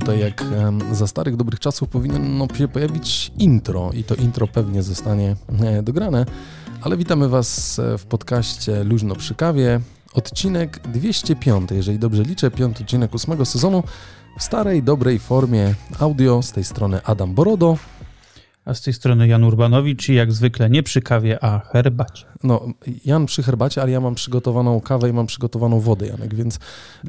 tutaj jak za starych dobrych czasów powinno się pojawić intro i to intro pewnie zostanie e, dograne. Ale witamy Was e, w podcaście Luźno przy kawie. Odcinek 205, jeżeli dobrze liczę, piąty odcinek ósmego sezonu w starej, dobrej formie audio. Z tej strony Adam Borodo a z tej strony Jan Urbanowicz i jak zwykle nie przy kawie, a herbacie. No, Jan przy herbacie, ale ja mam przygotowaną kawę i mam przygotowaną wodę, Janek, więc...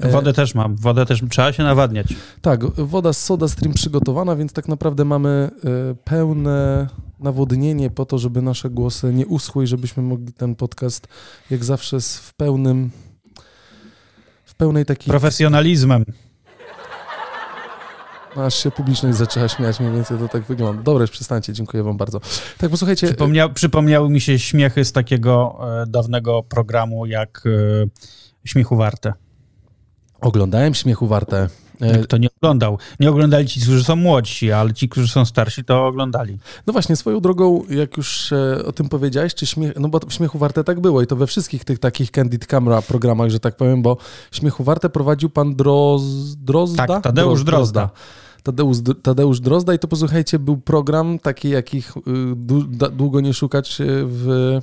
E, wodę też mam, wodę też trzeba się nawadniać. Tak, woda z Soda Stream przygotowana, więc tak naprawdę mamy e, pełne nawodnienie po to, żeby nasze głosy nie uschły i żebyśmy mogli ten podcast jak zawsze z w pełnym... w pełnej takiej... Profesjonalizmem. No, aż się publiczność zaczęła śmiać, mniej więcej to tak wygląda. Dobra, już przestańcie, dziękuję wam bardzo. Tak, posłuchajcie... Przypomnia, y- przypomniały mi się śmiechy z takiego e, dawnego programu jak e, Śmiechu Warte. Oglądałem Śmiechu Warte. E, Kto nie oglądał. Nie oglądali ci, którzy są młodsi, ale ci, którzy są starsi, to oglądali. No właśnie, swoją drogą, jak już e, o tym powiedziałeś, czy śmiech, no bo w Śmiechu Warte tak było i to we wszystkich tych takich candid camera programach, że tak powiem, bo Śmiechu Warte prowadził pan Droz, Drozda? Tak, Tadeusz Drozda. Tadeusz, Tadeusz Drozda i to posłuchajcie, był program taki, jakich y, długo nie szukać y, w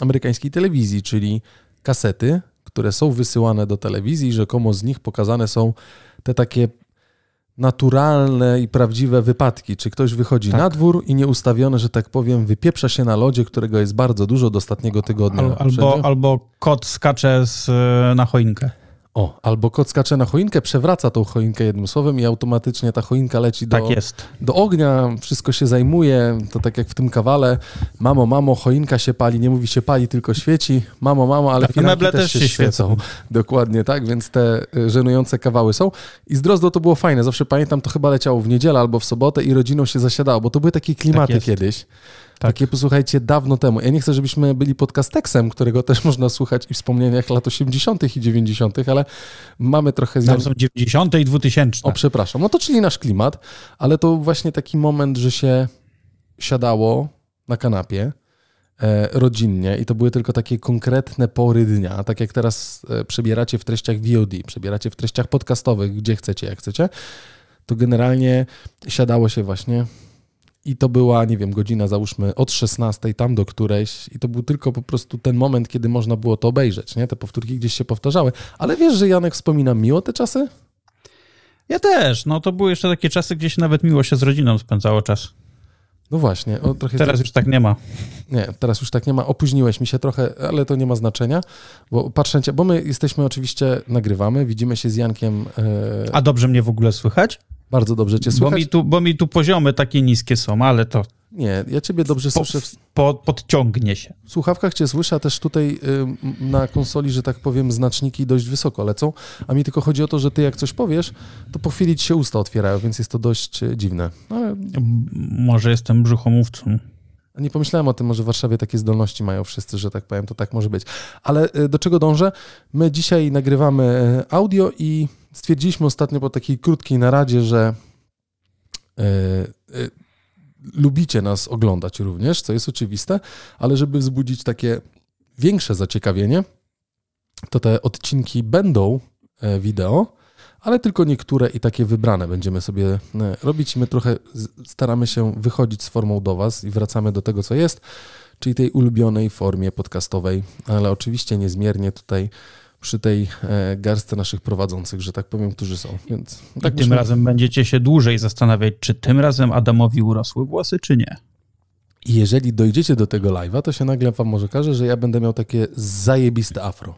amerykańskiej telewizji, czyli kasety, które są wysyłane do telewizji, rzekomo z nich pokazane są te takie naturalne i prawdziwe wypadki, czy ktoś wychodzi tak. na dwór i nieustawiony, że tak powiem, wypieprza się na lodzie, którego jest bardzo dużo do ostatniego tygodnia. Al, albo, albo kot skacze z, y, na choinkę. O, albo kot skacze na choinkę, przewraca tą choinkę jednym słowem i automatycznie ta choinka leci do, tak jest. do ognia, wszystko się zajmuje, to tak jak w tym kawale, mamo, mamo, choinka się pali, nie mówi się pali, tylko świeci, mamo, mamo, ale tak, firanki też, też się świecą. świecą. Dokładnie tak, więc te y, żenujące kawały są. I z Drozdo to było fajne, zawsze pamiętam, to chyba leciało w niedzielę albo w sobotę i rodziną się zasiadało, bo to były takie klimaty tak kiedyś. Tak. Takie posłuchajcie dawno temu. Ja nie chcę, żebyśmy byli podcasteksem, którego też można słuchać i wspomnieniach lat 80. i 90., ale mamy trochę... Tam są 90. i 2000. O, przepraszam. No to czyli nasz klimat, ale to właśnie taki moment, że się siadało na kanapie, e, rodzinnie i to były tylko takie konkretne pory dnia, tak jak teraz e, przebieracie w treściach VOD, przebieracie w treściach podcastowych, gdzie chcecie, jak chcecie, to generalnie siadało się właśnie i to była, nie wiem, godzina załóżmy od 16 tam do którejś i to był tylko po prostu ten moment, kiedy można było to obejrzeć, nie? Te powtórki gdzieś się powtarzały. Ale wiesz, że Janek wspomina miło te czasy? Ja też. No to były jeszcze takie czasy, gdzie się nawet miło się z rodziną spędzało czas. No właśnie. O, teraz tak- już tak nie ma. Nie, teraz już tak nie ma. Opóźniłeś mi się trochę, ale to nie ma znaczenia, bo patrzę cię, bo my jesteśmy oczywiście, nagrywamy, widzimy się z Jankiem. Yy... A dobrze mnie w ogóle słychać? Bardzo dobrze cię słychać. Bo mi tu, bo mi tu poziomy takie niskie są, ale to... Nie, ja ciebie dobrze po, słyszę. W... Po, podciągnie się. W słuchawkach cię słyszę, a też tutaj y, na konsoli, że tak powiem, znaczniki dość wysoko lecą, a mi tylko chodzi o to, że ty jak coś powiesz, to po chwili ci się usta otwierają, więc jest to dość y, dziwne. No, ale... Może jestem brzuchomówcą. Nie pomyślałem o tym, że w Warszawie takie zdolności mają wszyscy, że tak powiem, to tak może być. Ale y, do czego dążę? My dzisiaj nagrywamy y, audio i stwierdziliśmy ostatnio po takiej krótkiej naradzie, że e, e, lubicie nas oglądać również, co jest oczywiste, ale żeby wzbudzić takie większe zaciekawienie, to te odcinki będą e, wideo, ale tylko niektóre i takie wybrane będziemy sobie robić. I my trochę staramy się wychodzić z formą do Was i wracamy do tego, co jest, czyli tej ulubionej formie podcastowej, ale oczywiście niezmiernie tutaj przy tej e, garstce naszych prowadzących, że tak powiem, którzy są. Więc tak tym razem będziecie się dłużej zastanawiać, czy tym razem Adamowi urosły włosy, czy nie. I jeżeli dojdziecie do tego live'a, to się nagle wam może każe, że ja będę miał takie zajebiste afro.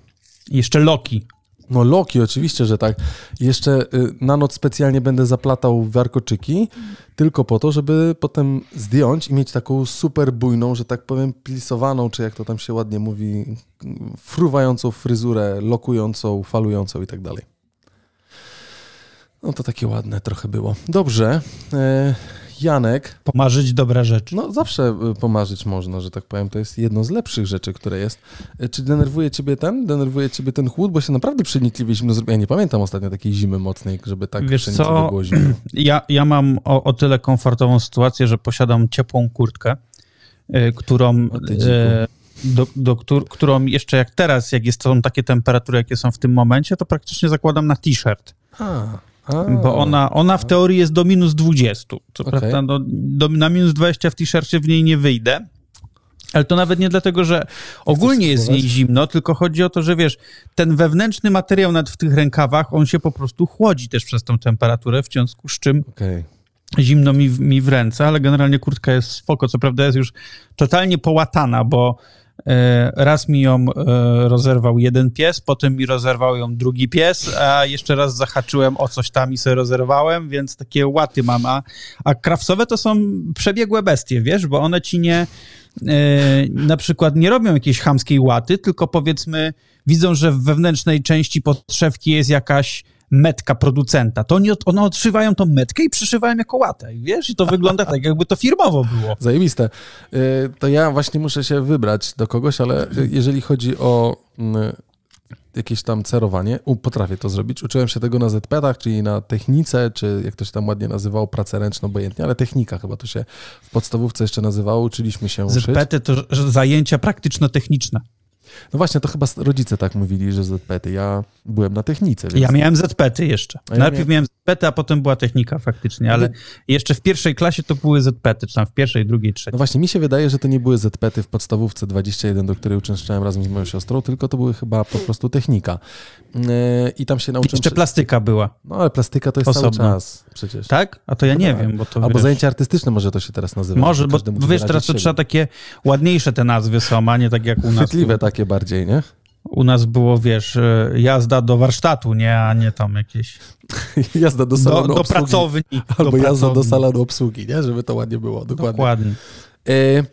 jeszcze Loki no Loki, oczywiście, że tak. Jeszcze y, na noc specjalnie będę zaplatał warkoczyki, tylko po to, żeby potem zdjąć i mieć taką super bujną, że tak powiem, plisowaną, czy jak to tam się ładnie mówi, fruwającą fryzurę, lokującą, falującą i tak dalej. No to takie ładne trochę było. Dobrze. E, Janek. Pomarzyć dobra rzecz. No zawsze y, pomarzyć można, że tak powiem. To jest jedno z lepszych rzeczy, które jest. Y, czy denerwuje ciebie ten? Denerwuje ciebie ten chłód? Bo się naprawdę przenikliwie zimno zrobiło. Ja nie pamiętam ostatnio takiej zimy mocnej, żeby tak Wiesz co? było zimno. Ja, ja mam o, o tyle komfortową sytuację, że posiadam ciepłą kurtkę, y, którą... Do, do, którą jeszcze jak teraz, jak jest, są takie temperatury, jakie są w tym momencie, to praktycznie zakładam na t-shirt. A. Bo ona, ona w teorii jest do minus 20. Co okay. prawda, do, no, do, na minus 20 w t-shircie w niej nie wyjdę. Ale to nawet nie dlatego, że ogólnie jest z niej zimno, tylko chodzi o to, że wiesz, ten wewnętrzny materiał nad w tych rękawach, on się po prostu chłodzi też przez tą temperaturę, w związku z czym okay. zimno mi, mi w ręce, ale generalnie kurtka jest spoko. Co prawda jest już totalnie połatana, bo E, raz mi ją e, rozerwał jeden pies, potem mi rozerwał ją drugi pies, a jeszcze raz zahaczyłem o coś tam i sobie rozerwałem, więc takie łaty mam. A, a krawcowe to są przebiegłe bestie, wiesz, bo one ci nie e, na przykład nie robią jakiejś chamskiej łaty, tylko powiedzmy widzą, że w wewnętrznej części podszewki jest jakaś metka producenta, to oni, one odszywają tą metkę i przyszywają jako łatę, wiesz? I to wygląda tak, jakby to firmowo było. Zajebiste. Y, to ja właśnie muszę się wybrać do kogoś, ale jeżeli chodzi o mm, jakieś tam cerowanie, potrafię to zrobić. Uczyłem się tego na zp ach czyli na technice, czy jak to się tam ładnie nazywało, pracę ręczną, obojętnie, ale technika chyba to się w podstawówce jeszcze nazywało, uczyliśmy się ZPT to zajęcia praktyczno-techniczne. No właśnie, to chyba rodzice tak mówili, że ZPety. Ja byłem na technice. Więc... Ja miałem ZPety jeszcze. Ja Najpierw miałem ZPety, a potem była technika faktycznie, ale no jeszcze w pierwszej klasie to były ZPety, czy tam w pierwszej, drugiej, trzeciej. No właśnie, mi się wydaje, że to nie były ZPety w podstawówce 21, do której uczęszczałem razem z moją siostrą, tylko to były chyba po prostu technika. Yy, I tam się nauczyłem... Jeszcze plastyka była. No ale plastyka to jest Osobno. cały czas przecież. Tak? A to ja nie tak. wiem, bo to... Albo wiesz... zajęcia artystyczne może to się teraz nazywa. Może, bo, wiesz, teraz to trzeba takie ładniejsze te nazwy są, a nie tak jak u nas. Chwytliwe, tak takie bardziej, nie? U nas było, wiesz, e, jazda do warsztatu, nie, a nie tam jakieś. jazda do salonu do, do obsługi. Pracowni, Albo do jazda do salonu obsługi, nie? Żeby to ładnie było, dokładnie. Dokładnie. Y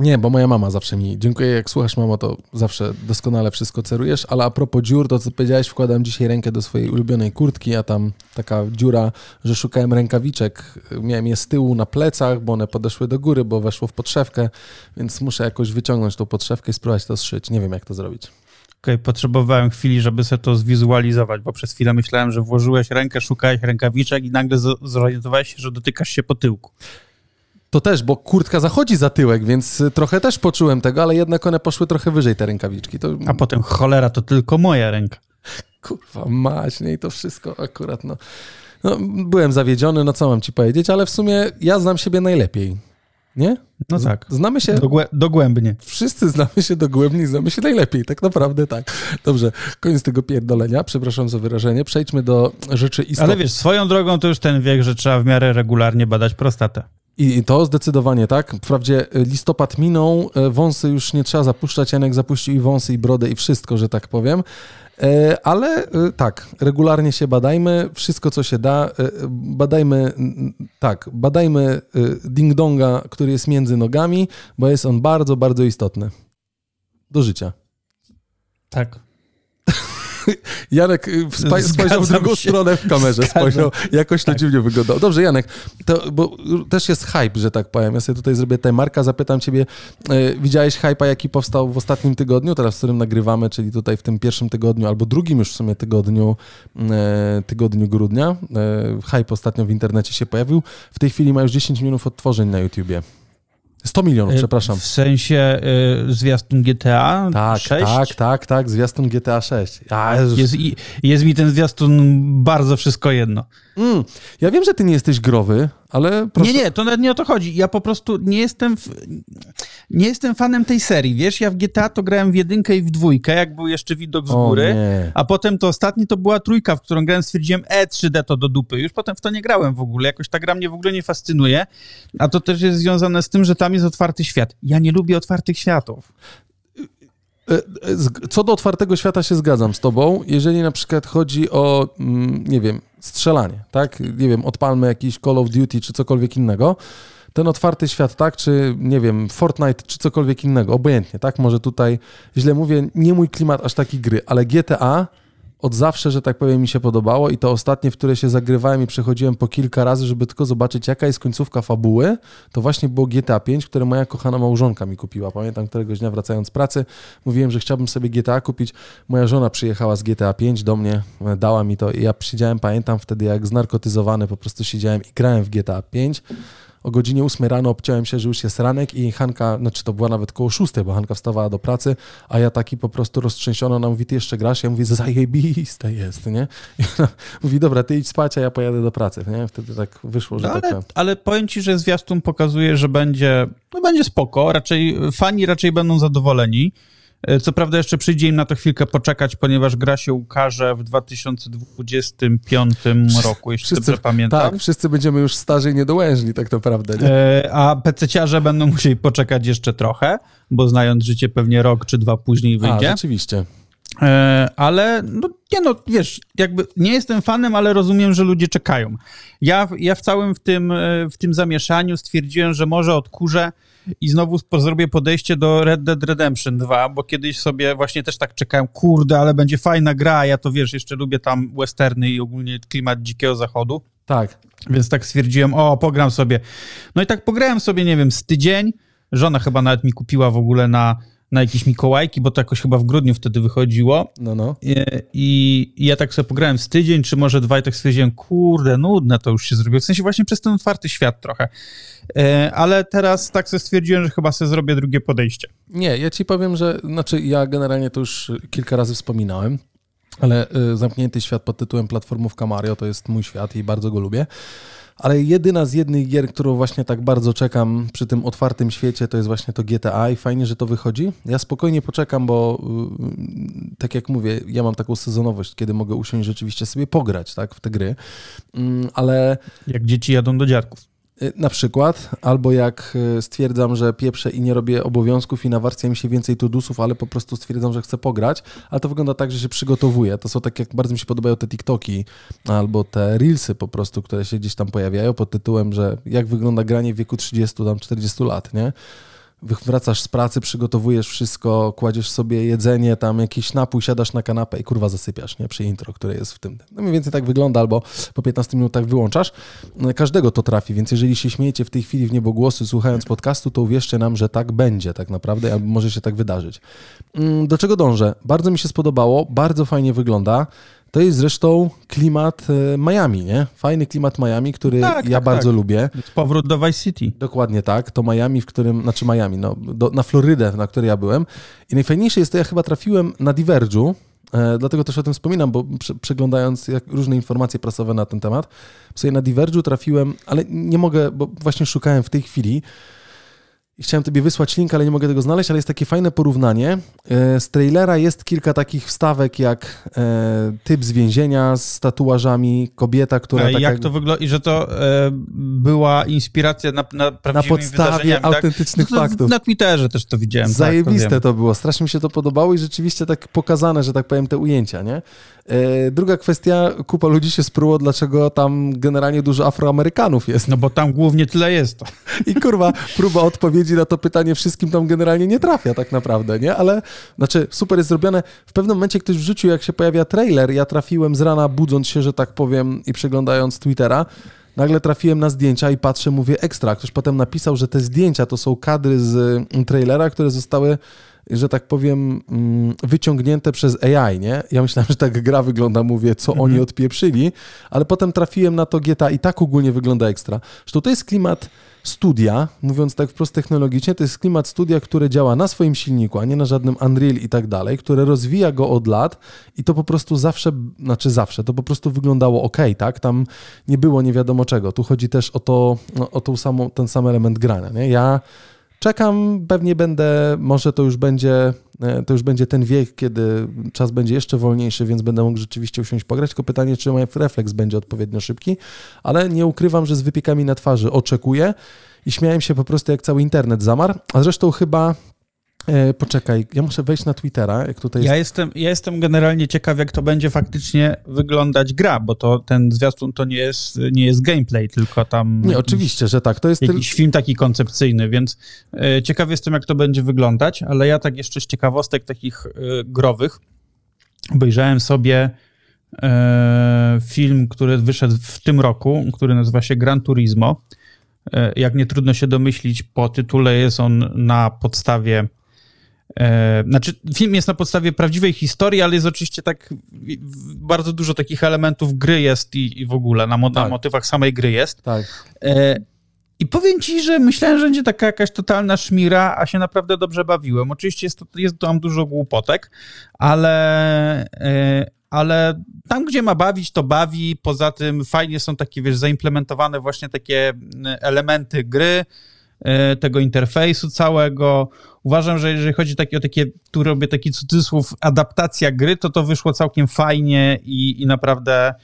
nie, bo moja mama zawsze mi dziękuję. Jak słuchasz, mamo, to zawsze doskonale wszystko cerujesz. Ale a propos dziur, to co powiedziałeś, wkładam dzisiaj rękę do swojej ulubionej kurtki, a tam taka dziura, że szukałem rękawiczek. Miałem je z tyłu na plecach, bo one podeszły do góry, bo weszło w podszewkę, więc muszę jakoś wyciągnąć tą podszewkę i spróbować to zszyć. Nie wiem, jak to zrobić. Okej, okay, potrzebowałem chwili, żeby sobie to zwizualizować, bo przez chwilę myślałem, że włożyłeś rękę, szukałeś rękawiczek i nagle zorientowałeś się, że dotykasz się po tyłku. To też, bo kurtka zachodzi za tyłek, więc trochę też poczułem tego, ale jednak one poszły trochę wyżej, te rękawiczki. To... A potem cholera, to tylko moja ręka. Kurwa, maśniej i to wszystko akurat, no. no. Byłem zawiedziony, no co mam ci powiedzieć, ale w sumie ja znam siebie najlepiej. Nie? No tak. Znamy się. Dogłę dogłębnie. Wszyscy znamy się dogłębnie, znamy się najlepiej, tak naprawdę tak. Dobrze, koniec tego pierdolenia, przepraszam za wyrażenie. Przejdźmy do rzeczy istotnych. Ale wiesz, swoją drogą to już ten wiek, że trzeba w miarę regularnie badać prostatę. I to zdecydowanie tak. Wprawdzie e, listopad minął, e, wąsy już nie trzeba zapuszczać. Janek zapuścił i wąsy, i brodę, i wszystko, że tak powiem. E, ale tak, regularnie się badajmy, wszystko co się da. Badajmy, tak, badajmy ding-donga, który jest między nogami, bo jest on bardzo, bardzo istotny. Do życia. Tak. Janek y, spojrzał w drugą się. stronę w kamerze, Zgadzam. spojrzał, jakoś to tak. dziwnie wyglądało. Dobrze, Janek, to, bo też jest hype, że tak powiem. Ja sobie tutaj zrobię tę marka, zapytam ciebie, e, widziałeś hype'a, jaki powstał w ostatnim tygodniu, teraz w którym nagrywamy, czyli tutaj w tym pierwszym tygodniu, albo drugim już w sumie tygodniu, e, tygodniu grudnia. E, hype ostatnio w internecie się pojawił. W tej chwili ma już 10 milionów odtworzeń na YouTubie. 100 milionów, y, przepraszam. W sensie y, zwiastun GTA tak, 6? Tak, tak, tak, zwiastun GTA 6. A, jest, jest mi ten zwiastun bardzo wszystko jedno. Mm, ja wiem, że ty nie jesteś growy, ale proszę. Nie, nie, to nawet nie o to chodzi. Ja po prostu nie jestem, w, nie jestem fanem tej serii, wiesz? Ja w GTA to grałem w jedynkę i w dwójkę, jak był jeszcze widok z góry, a potem to ostatni to była trójka, w którą grałem, stwierdziłem E, 3D to do dupy. Już potem w to nie grałem w ogóle, jakoś ta gra mnie w ogóle nie fascynuje, a to też jest związane z tym, że tam jest otwarty świat. Ja nie lubię otwartych światów. E, e, co do otwartego świata się zgadzam z tobą. Jeżeli na przykład chodzi o, mm, nie wiem, strzelanie, tak? Nie wiem, odpalmy jakiś Call of Duty czy cokolwiek innego. Ten otwarty świat, tak? Czy nie wiem, Fortnite czy cokolwiek innego, obojętnie, tak? Może tutaj źle mówię, nie mój klimat aż taki gry, ale GTA od zawsze, że tak powiem, mi się podobało i to ostatnie, w które się zagrywałem i przechodziłem po kilka razy, żeby tylko zobaczyć, jaka jest końcówka fabuły, to właśnie było GTA 5, które moja kochana małżonka mi kupiła. Pamiętam któregoś dnia wracając z pracy, mówiłem, że chciałbym sobie GTA kupić. Moja żona przyjechała z GTA 5 do mnie, dała mi to i ja siedziałem, pamiętam wtedy jak znarkotyzowany, po prostu siedziałem i grałem w GTA 5. O godzinie 8 rano obciąłem się, że już jest ranek i Hanka, znaczy to była nawet koło 6, bo Hanka wstawała do pracy, a ja taki po prostu roztrzęsiony, ona mówi, ty jeszcze grasz? Ja mówię, zajebiste jest, nie? I ona mówi, dobra, ty idź spać, a ja pojadę do pracy, nie? Wtedy tak wyszło, że no, tak ale, tak... Ale powiem ci, że zwiastun pokazuje, że będzie, no będzie spoko, raczej, fani raczej będą zadowoleni. E, co prawda jeszcze przyjdzie im na to chwilkę poczekać, ponieważ gra się ukaże w 2025 roku, jeśli wszyscy, dobrze pamiętam. Tak, wszyscy będziemy już starzy i niedołężni, tak naprawdę. Nie? E, a PC-ciarze będą musieli poczekać jeszcze trochę, bo znając życie pewnie rok czy dwa później wyjdzie. A, rzeczywiście. E, ale no, nie no, wiesz, jakby nie jestem fanem, ale rozumiem, że ludzie czekają. Ja, ja w całym w tym, w tym zamieszaniu stwierdziłem, że może odkurzę i znowu zrobię podejście do Red Dead Redemption 2, bo kiedyś sobie właśnie też tak czekałem, kurde, ale będzie fajna gra, ja to wiesz, jeszcze lubię tam westerny i ogólnie klimat dzikiego zachodu. Tak. Więc tak stwierdziłem, o, pogram sobie. No i tak pograłem sobie, nie wiem, z tydzień. Żona chyba nawet mi kupiła w ogóle na na jakieś Mikołajki, bo to jakoś chyba w grudniu wtedy wychodziło. No, no. I, i ja tak sobie pograłem z tydzień, czy może dwa i tak stwierdziłem, kurde, nudne to już się zrobiło. W sensie właśnie przez ten otwarty świat trochę. E, ale teraz tak sobie stwierdziłem, że chyba sobie zrobię drugie podejście. Nie, ja ci powiem, że znaczy ja generalnie to już kilka razy wspominałem. Ale y, zamknięty świat pod tytułem Platformówka Mario to jest mój świat i bardzo go lubię. Ale jedyna z jednych gier, którą właśnie tak bardzo czekam przy tym otwartym świecie, to jest właśnie to GTA i fajnie, że to wychodzi. Ja spokojnie poczekam, bo y, tak jak mówię, ja mam taką sezonowość, kiedy mogę usiąść rzeczywiście sobie pograć tak, w te gry, mm, ale... Jak dzieci jadą do dziadków. Y, na przykład, albo jak y, stwierdzam, że pieprzę i nie robię obowiązków i nawarstwia mi się więcej tudusów, ale po prostu stwierdzam, że chcę pograć, ale to wygląda tak, że się przygotowuję. To są tak, jak bardzo mi się podobają te TikToki albo te Reelsy po prostu, które się gdzieś tam pojawiają pod tytułem, że jak wygląda granie w wieku 30, tam 40 lat, nie? wracasz z pracy, przygotowujesz wszystko, kładziesz sobie jedzenie, tam jakiś napój, siadasz na kanapę i kurwa zasypiasz, nie? Przy intro, które jest w tym. No mniej więcej tak wygląda, albo po 15 minutach wyłączasz. No każdego to trafi, więc jeżeli się śmiejecie w tej chwili w niebogłosy słuchając podcastu, to uwierzcie nam, że tak będzie tak naprawdę, albo może się tak wydarzyć. Mm, do czego dążę? Bardzo mi się spodobało, bardzo fajnie wygląda. To jest zresztą klimat e, Miami, nie? Fajny klimat Miami, który tak, ja tak, bardzo tak. lubię. Powrót do Vice City. Dokładnie tak. To Miami, w którym, znaczy Miami, no, do, na Florydę, na której ja byłem. I najfajniejsze jest to, ja chyba trafiłem na Diverge'u, e, dlatego też o tym wspominam, bo prze, przeglądając jak, różne informacje prasowe na ten temat, sobie na Diverge'u trafiłem, ale nie mogę, bo właśnie szukałem w tej chwili i chciałem tobie wysłać link, ale nie mogę tego znaleźć, ale jest takie fajne porównanie. E, z trailera jest kilka takich wstawek, jak e, typ z więzienia z tatuażami, kobieta, która. A taka... jak to wygląda? I że to e, była inspiracja na, na Na podstawie tak? autentycznych tak? faktów. Na Twitterze też to widziałem. Zajebiste tak, to, to, było, strasznie mi się to podobało i rzeczywiście tak pokazane, że tak powiem, te ujęcia, nie? E, druga kwestia, kupa ludzi się spruło, dlaczego tam generalnie dużo Afroamerykanów jest. No bo tam głównie tyle jest. I kurwa, próba odpowiedzi na to pytanie wszystkim tam generalnie nie trafia tak naprawdę, nie? Ale, znaczy, super jest zrobione. W pewnym momencie ktoś wrzucił, jak się pojawia trailer, ja trafiłem z rana, budząc się, że tak powiem, i przeglądając Twittera, Nagle trafiłem na zdjęcia i patrzę, mówię ekstra. Ktoś potem napisał, że te zdjęcia to są kadry z trailera, które zostały że tak powiem, mm, wyciągnięte przez AI, nie? Ja myślałem, że tak gra wygląda, mówię, co mhm. oni odpieprzyli, ale potem trafiłem na to GTA i tak ogólnie wygląda ekstra. Zresztą to jest klimat studia, mówiąc tak wprost technologicznie, to jest klimat studia, które działa na swoim silniku, a nie na żadnym Unreal i tak dalej, które rozwija go od lat i to po prostu zawsze, znaczy zawsze, to po prostu wyglądało ok, tak? Tam nie było nie wiadomo czego. Tu chodzi też o to, no, o tą samą, ten sam element grania, nie? Ja Czekam, pewnie będę, może to już będzie, e, to już będzie ten wiek, kiedy czas będzie jeszcze wolniejszy, więc będę mógł rzeczywiście usiąść pograć, tylko pytanie, czy mój refleks będzie odpowiednio szybki, ale nie ukrywam, że z wypiekami na twarzy oczekuję i śmiałem się po prostu jak cały internet zamarł, a zresztą chyba E, poczekaj, ja muszę wejść na Twittera, jak tutaj jest... Ja jestem, ja jestem generalnie ciekaw, jak to będzie faktycznie wyglądać gra, bo to ten zwiastun to nie jest, nie jest gameplay, tylko tam... Nie, oczywiście, że tak, to jest... Jakiś film taki koncepcyjny, więc e, ciekaw jestem, jak to będzie wyglądać, ale ja tak jeszcze z ciekawostek takich e, growych obejrzałem sobie film, który wyszedł w tym roku, który nazywa się Gran Turismo. Jak nie trudno się domyślić, po tytule jest on na podstawie E, znaczy, film jest na podstawie prawdziwej historii, ale jest oczywiście tak bardzo dużo takich elementów gry jest i, i w ogóle na, tak. na, motywach samej gry jest. Tak. E, i powiem ci, że myślałem, że będzie taka jakaś totalna szmira, a się naprawdę dobrze bawiłem. Oczywiście jest, to, jest tam dużo głupotek, ale, e, ale tam, gdzie ma bawić, to bawi. Poza tym fajnie są takie, wiesz, zaimplementowane właśnie takie mm, elementy gry. E, tego interfejsu całego. Uważam, że jeżeli chodzi o takie, tu robię taki cudzysłów, adaptacja gry, to to wyszło całkiem fajnie i, i naprawdę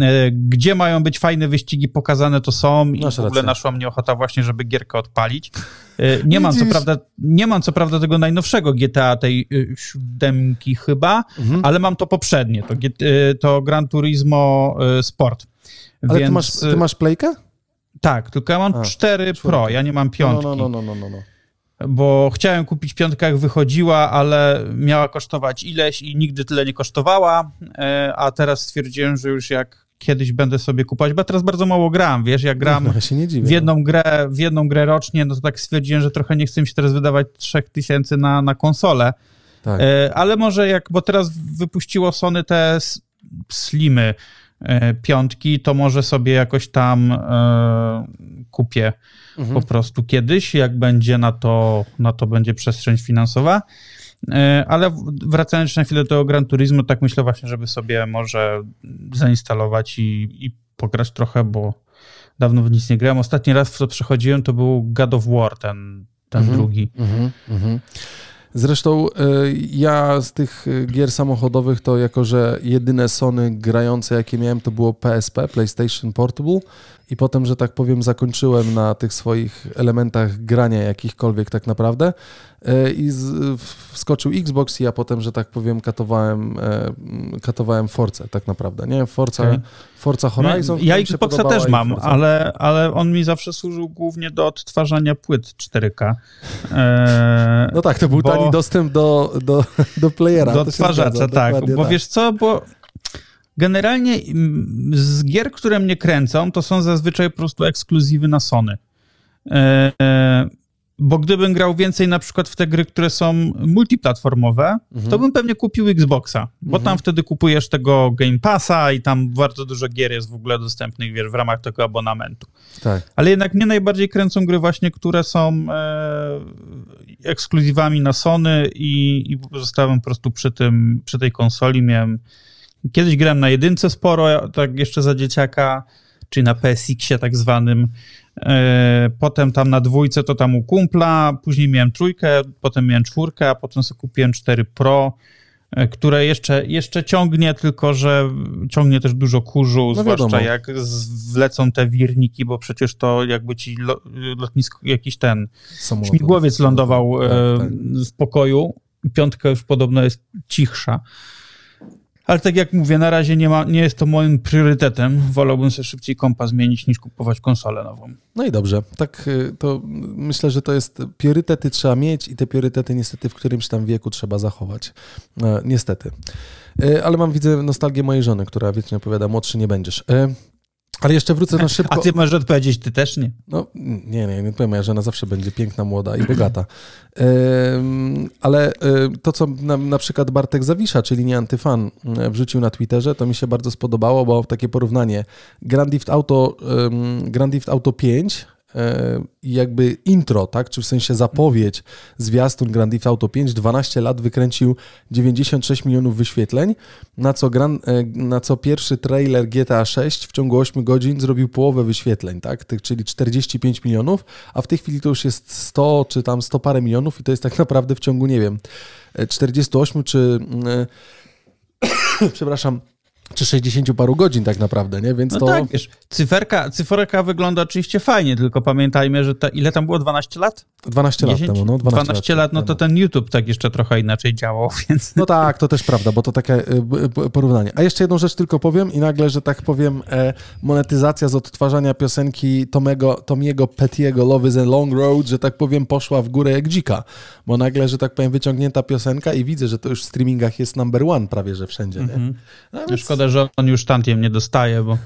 e, gdzie mają być fajne wyścigi pokazane, to są i Masz w ogóle rację. naszła mnie ochota właśnie, żeby gierkę odpalić. E, nie mam, co prawda, nie mam co prawda tego najnowszego GTA, tej siódemki chyba, mhm. ale mam to poprzednie, to, to Gran Turismo Sport. Ale Więc... ty, masz, ty masz playkę? Tak, tylko ja mam A, 4 czwórka. Pro, ja nie mam no, no, no, piątki. No, no, no, no, no, no. Bo chciałem kupić piątkę, jak wychodziła, ale miała kosztować ileś i nigdy tyle nie kosztowała, e, a teraz stwierdziłem, że już jak kiedyś będę sobie kupować, bo teraz bardzo mało gram, wiesz, jak gram no, w, jedną grę, w jedną grę rocznie, no to tak stwierdziłem, że trochę nie chcę mi się teraz wydawać 3000 na, na konsolę, tak. E, ale może jak, bo teraz wypuściło Sony te slimy, E, piątki, to może sobie jakoś tam e, kupię mhm. po prostu kiedyś, jak będzie na to, na to będzie przestrzeń finansowa. E, ale wracając na chwilę do Gran Turismo, tak myślę właśnie, żeby sobie może zainstalować i, i pograć trochę, bo dawno w nic nie grałem. Ostatni raz, w co przechodziłem, to był God of War, ten, ten mhm. drugi. Mhm. mhm. Zresztą e, ja z tych e, gier samochodowych to jako, że jedyne Sony grające jakie miałem to było PSP, PlayStation Portable i potem, że tak powiem, zakończyłem na tych swoich elementach grania jakichkolwiek tak naprawdę e, i wskoczył Xbox i ja potem, że tak powiem, katowałem, katowałem Force tak naprawdę, nie? Forza, okay. Forza Horizon. ja Xboxa też mam, ale, ale on mi zawsze służył głównie do odtwarzania płyt 4K. no tak, to był bo... tani dostęp do, do, do playera. Do odtwarzacza, tak. Bo tak. wiesz co, bo generalnie z gier, które mnie kręcą, to są zazwyczaj po prostu ekskluzywy na Sony. E, e, bo gdybym grał więcej na przykład w te gry, które są multiplatformowe, mhm. to bym pewnie kupił Xboxa, bo mhm. tam wtedy kupujesz tego Game Passa i tam bardzo dużo gier jest w ogóle dostępnych wiesz, w ramach tego abonamentu. Tak. Ale jednak mnie najbardziej kręcą gry właśnie, które są e, ekskluzywami na Sony i, i zostałem po prostu przy tym, przy tej konsoli. Miałem, kiedyś grałem na jedynce sporo, tak jeszcze za dzieciaka, czy na PSX-ie tak zwanym. E, potem tam na dwójce to tam u kumpla, później miałem trójkę, potem miałem czwórkę, a potem sobie kupiłem 4 Pro E, które jeszcze, jeszcze ciągnie, tylko że ciągnie też dużo kurzu, no zwłaszcza jak wlecą te wirniki, bo przecież to jakby ci lotnisko, jakiś ten śmigłowiec lądował e, tak, tak. w pokoju. Piątka już podobno jest cichsza. Ale tak jak mówię, na razie nie, ma, nie jest to moim priorytetem. Wolałbym sobie szybciej kompa zmienić niż kupować konsolę nową. No i dobrze. Tak y, to myślę, że to jest priorytety trzeba mieć i te priorytety niestety w którymś tam wieku trzeba zachować. E, niestety. E, ale mam widzę nostalgię mojej żony, która wiecznie opowiada młodszy nie będziesz. E, ale jeszcze wrócę na szybko. A ty możesz odpowiedzieć, ty też nie? No, nie, nie, nie powiem, moja żona zawsze będzie piękna, młoda i bogata. ale to, co na, na, przykład Bartek Zawisza, czyli nie antyfan, wrzucił na Twitterze, to mi się bardzo spodobało, bo takie porównanie. Grand Theft Auto, ym, Grand Theft Auto 5 E, jakby intro, tak, czy w sensie zapowiedź zwiastun Grand Theft Auto 5 12 lat wykręcił 96 milionów wyświetleń, na co, gran, e, na co pierwszy trailer GTA 6 w ciągu 8 godzin zrobił połowę wyświetleń, tak, tych, czyli 45 milionów, a w tej chwili to już jest 100 czy tam 100 parę milionów i to jest tak naprawdę w ciągu, nie wiem, 48 e, czy... Mm, przepraszam, czy 60 paru godzin tak naprawdę, nie? Więc no to... tak, wiesz, cyferka, cyferka wygląda oczywiście fajnie, tylko pamiętajmy, że ta, ile tam było, 12 lat? 12 10? lat temu, no. 12, 12 lat, lat no to ten YouTube tak jeszcze trochę inaczej działał, więc... No tak, to też prawda, bo to takie y, y, porównanie. A jeszcze jedną rzecz tylko powiem i nagle, że tak powiem, e, monetyzacja z odtwarzania piosenki Tomego, Tomiego Petiego Love is a Long Road, że tak powiem, poszła w górę jak dzika, bo nagle, że tak powiem, wyciągnięta piosenka i widzę, że to już w streamingach jest number one prawie, że wszędzie, nie? Mhm. No, mm więc... Szkoda, że on już tantiem nie dostaje, bo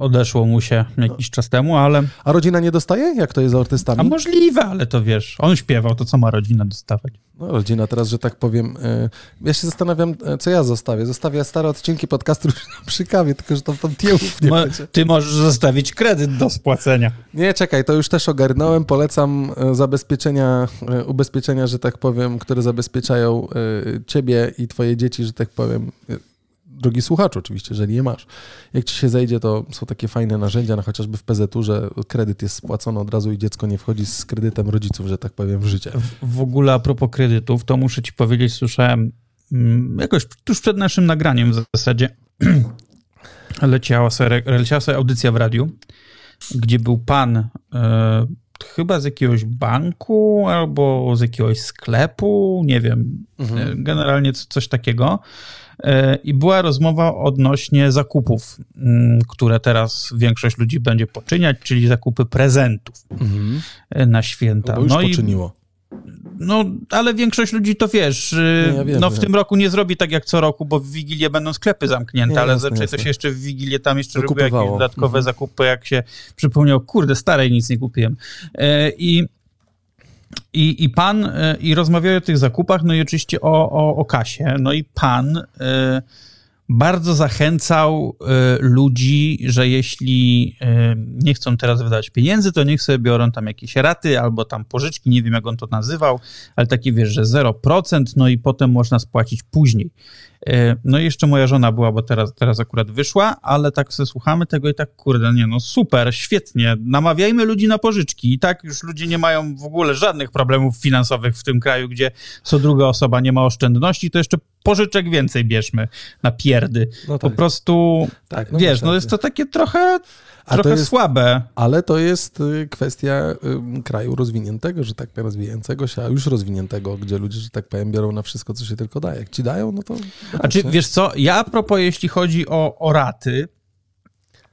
odeszło mu się jakiś czas temu, ale... A rodzina nie dostaje? Jak to jest z artystami? A możliwe, ale to wiesz, on śpiewał, to co ma rodzina dostawać? No, rodzina teraz, że tak powiem. Y, ja się zastanawiam, e, co ja zostawię. Zostawię stare odcinki podcastu przy kawie, tylko że tam, tam tiełów nie Ty możesz zostawić kredyt do spłacenia. Nie, czekaj, to już też ogarnąłem. Polecam e, zabezpieczenia, e, ubezpieczenia, że tak powiem, które zabezpieczają ciebie i twoje dzieci, że tak powiem, drogi słuchaczu oczywiście, jeżeli nie masz. Jak ci się zejdzie, to są takie fajne narzędzia, no chociażby w PZU, że kredyt jest spłacony od razu i dziecko nie wchodzi z kredytem rodziców, że tak powiem, w życie. W, ogóle a propos kredytów, to muszę ci powiedzieć, słyszałem mm, jakoś tuż przed naszym nagraniem w zasadzie leciała sobie, leciała sobie audycja w radiu, gdzie był pan... E, chyba z jakiegoś banku albo z jakiegoś sklepu, nie wiem, mhm. E, generalnie coś takiego, E, i była rozmowa odnośnie zakupów, mm, które teraz większość ludzi będzie poczyniać, czyli zakupy prezentów mhm. E, na święta. Bo już no poczyniło. I no, ale większość ludzi to wiesz, no, ja wiem, no w wiem. tym roku nie zrobi tak jak co roku, bo w Wigilię będą sklepy zamknięte, nie, ale jasne, raczej to się jeszcze w Wigilię tam jeszcze robią jakieś dodatkowe mhm. zakupy, jak się przypomniał, kurde, starej nic nie kupiłem. E, I i, I pan, e, i rozmawiają o tych zakupach, no i oczywiście o, o, o kasie. No i pan e, bardzo zachęcał e, ludzi, że jeśli nie chcą teraz wydać pieniędzy, to niech sobie biorą tam jakieś raty albo tam pożyczki, nie wiem jak on to nazywał, ale takie wiesz, że 0%, no i potem można spłacić później. E, no i jeszcze moja żona była, bo teraz, teraz akurat wyszła, ale tak sobie słuchamy tego i tak, kurde, nie no, super, świetnie, namawiajmy ludzi na pożyczki. I tak już ludzie nie mają w ogóle żadnych problemów finansowych w tym kraju, gdzie co druga osoba nie ma oszczędności, to jeszcze pożyczek więcej bierzmy na pierdy. No tak. Po prostu, tak, no wiesz, no jest to takie trochę Trochę jest, słabe. Ale to jest y, kwestia kraju rozwiniętego, że tak powiem, rozwijającego się, a już rozwiniętego, gdzie ludzie, że tak powiem, biorą na wszystko, co się tylko da. Jak ci dają, no to... A czy, wiesz co, ja a propos, jeśli chodzi o, o raty,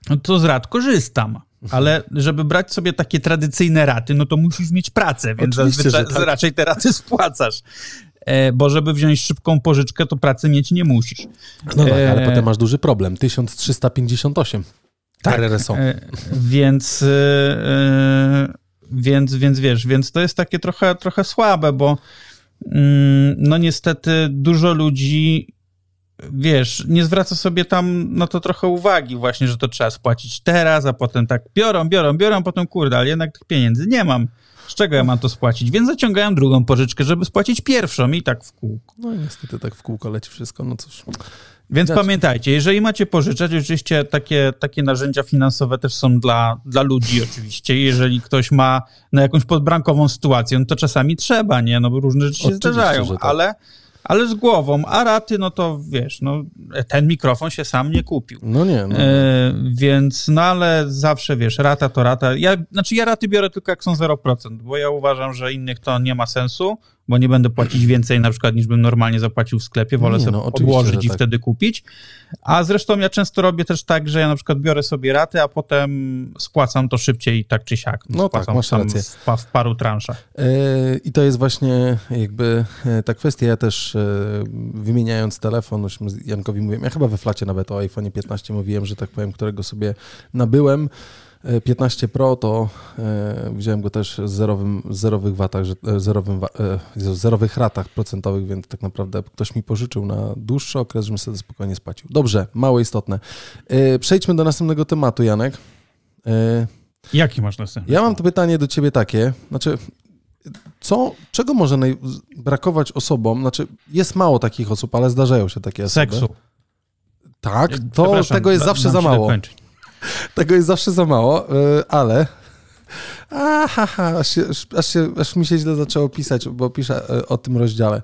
no to z rat korzystam. Ale żeby brać sobie takie tradycyjne raty, no to musisz mieć pracę, więc Oczywiście, zazwyczaj, tak. raczej te raty spłacasz. E, bo żeby wziąć szybką pożyczkę, to pracy mieć nie musisz. No tak, e, ale potem masz duży problem. 1358. Tak, e, więc, e, e, więc, więc wiesz, więc to jest takie trochę, trochę słabe, bo mm, no niestety dużo ludzi wiesz, nie zwraca sobie tam no to trochę uwagi właśnie, że to trzeba spłacić teraz, a potem tak biorą, biorą, biorą, potem kurde, ale jednak tych pieniędzy nie mam. Z czego ja mam to spłacić? Więc zaciągałem drugą pożyczkę, żeby spłacić pierwszą i tak w kółko. No i niestety tak w kółko leci wszystko, no cóż. Więc pamiętajcie, jeżeli macie pożyczać, oczywiście takie, takie narzędzia finansowe też są dla, dla ludzi oczywiście. Jeżeli ktoś ma na no, jakąś podbrankową sytuację, no to czasami trzeba, nie? No bo różne rzeczy się oczywiście, zdarzają, tak. ale, ale z głową. A raty, no to wiesz, no, ten mikrofon się sam nie kupił. No nie. No. E, więc, no ale zawsze wiesz, rata to rata. Ja, znaczy ja raty biorę tylko jak są 0%, bo ja uważam, że innych to nie ma sensu bo nie będę płacić więcej na przykład niż bym normalnie zapłacił w sklepie, wolę nie, sobie no, odłożyć tak. i wtedy kupić. A zresztą ja często robię też tak, że ja na przykład biorę sobie raty, a potem spłacam to szybciej tak czy siak. No tak, spłacam tak, masz rację. W, w, paru transzach. Yy, I to jest właśnie jakby e, ta kwestia, ja też yy, wymieniając telefon, już Jankowi mówiłem, ja chyba we flacie nawet o iPhone 15 mówiłem, że tak powiem, którego sobie nabyłem, 15 Pro to e, wziąłem go też z, zerowym, zerowych watach, e, zerowym, e, zerowych ratach procentowych, więc tak naprawdę ktoś mi pożyczył na dłuższy okres, żebym sobie spokojnie spłacił. Dobrze, mało istotne. Przejdźmy do następnego tematu, Janek. Jaki masz następny? Ja mam to pytanie do ciebie takie, znaczy co, czego może naj... brakować osobom, znaczy jest mało takich osób, ale zdarzają się takie osoby. Seksu. Tak, to tego jest zawsze za mało. Dokończyć. Tego jest zawsze za mało, y, ale Aha, aż, się, aż, się, aż mi się źle zaczęło pisać, bo piszę y, o tym rozdziale.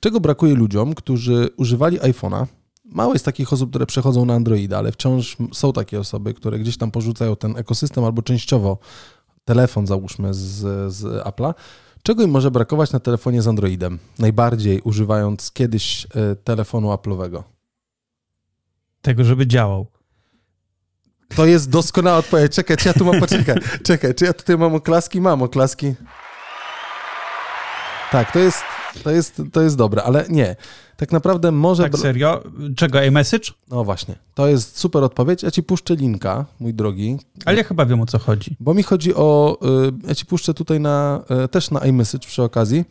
Czego brakuje ludziom, którzy używali iPhone'a? Mało jest takich osób, które przechodzą na Androida, ale wciąż są takie osoby, które gdzieś tam porzucają ten ekosystem albo częściowo telefon, załóżmy, z, z Apple'a. Czego im może brakować na telefonie z Androidem, najbardziej używając kiedyś y, telefonu Apple'owego? Tego, żeby działał. To jest doskonała odpowiedź. Czekaj, czy ja tu mam, poczekaj, czekaj, czy ja tutaj mam oklaski? Mam oklaski. Tak, to jest, to jest, to jest dobre, ale nie. Tak naprawdę może... Tak serio? Czego, message? No właśnie, to jest super odpowiedź. Ja ci puszczę linka, mój drogi. Ale ja chyba wiem, o co chodzi. Bo mi chodzi o... Y, ja ci puszczę tutaj na, y, też na iMessage przy okazji,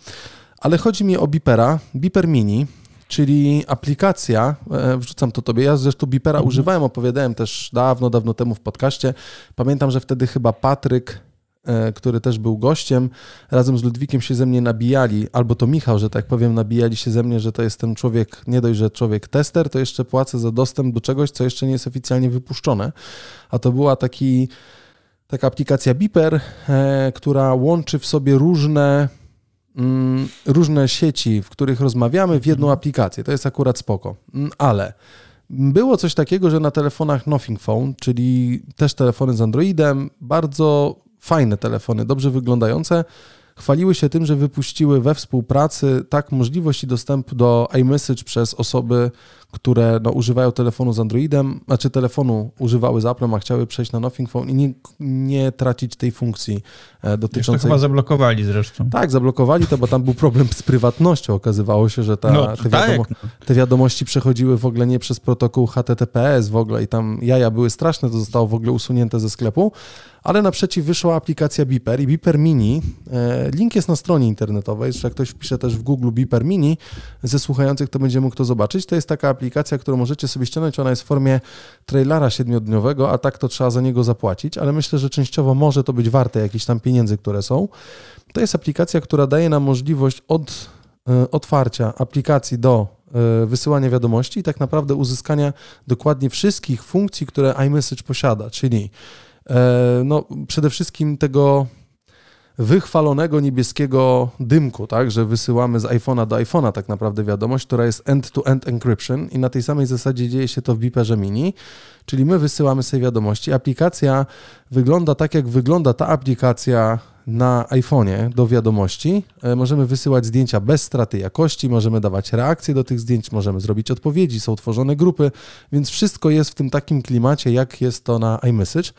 ale chodzi mi o Bipera, Biper Mini czyli aplikacja, e, wrzucam to tobie, ja zresztą Bipera mhm. używałem, opowiadałem też dawno, dawno temu w podcaście. Pamiętam, że wtedy chyba Patryk, e, który też był gościem, razem z Ludwikiem się ze mnie nabijali, albo to Michał, że tak powiem, nabijali się ze mnie, że to jest ten człowiek, nie dość, że człowiek tester, to jeszcze płacę za dostęp do czegoś, co jeszcze nie jest oficjalnie wypuszczone. A to była taki, taka aplikacja Biper, e, która łączy w sobie różne Mm, różne sieci, w których rozmawiamy, w jedną mhm. aplikację. To jest akurat spoko. Mm, ale było coś takiego, że na telefonach Nothing Phone, czyli też telefony z Androidem, bardzo fajne telefony, dobrze wyglądające, chwaliły się tym, że wypuściły we współpracy tak możliwości dostępu do iMessage przez osoby, które no, używają telefonu z Androidem, znaczy telefonu używały z Apple, a chciały przejść na Nothing Phone i nie, nie tracić tej funkcji e, dotyczącej... Już to chyba zablokowali zresztą. Tak, zablokowali to, bo tam był problem z prywatnością. Okazywało się, że ta, no, te, tak. No. te, wiadomości przechodziły w ogóle nie przez protokół HTTPS w ogóle i tam jaja były straszne, to zostało w ogóle usunięte ze sklepu. Ale naprzeciw wyszła aplikacja Beeper i Beeper Mini. E, link jest na stronie internetowej, jeszcze jak ktoś pisze też w Google Beeper Mini, ze słuchających to będzie mógł to zobaczyć. To jest taka aplikacja aplikacja, którą możecie sobie ściągnąć, ona jest w formie trailera siedmiodniowego, a tak to trzeba za niego zapłacić, ale myślę, że częściowo może to być warte jakichś tam pieniędzy, które są. To jest aplikacja, która daje nam możliwość od e, otwarcia aplikacji do e, wysyłania wiadomości i tak naprawdę uzyskania dokładnie wszystkich funkcji, które iMessage posiada, czyli e, no, przede wszystkim tego wychwalonego niebieskiego dymku, tak, że wysyłamy z iPhone'a do iPhone'a tak naprawdę wiadomość, która jest end-to-end encryption i na tej samej zasadzie dzieje się to w Beeperze Mini, czyli my wysyłamy sobie wiadomości. Aplikacja wygląda tak, jak wygląda ta aplikacja na iPhone'ie do wiadomości. E, możemy wysyłać zdjęcia bez straty jakości, możemy dawać reakcje do tych zdjęć, możemy zrobić odpowiedzi, są tworzone grupy, więc wszystko jest w tym takim klimacie, jak jest to na iMessage.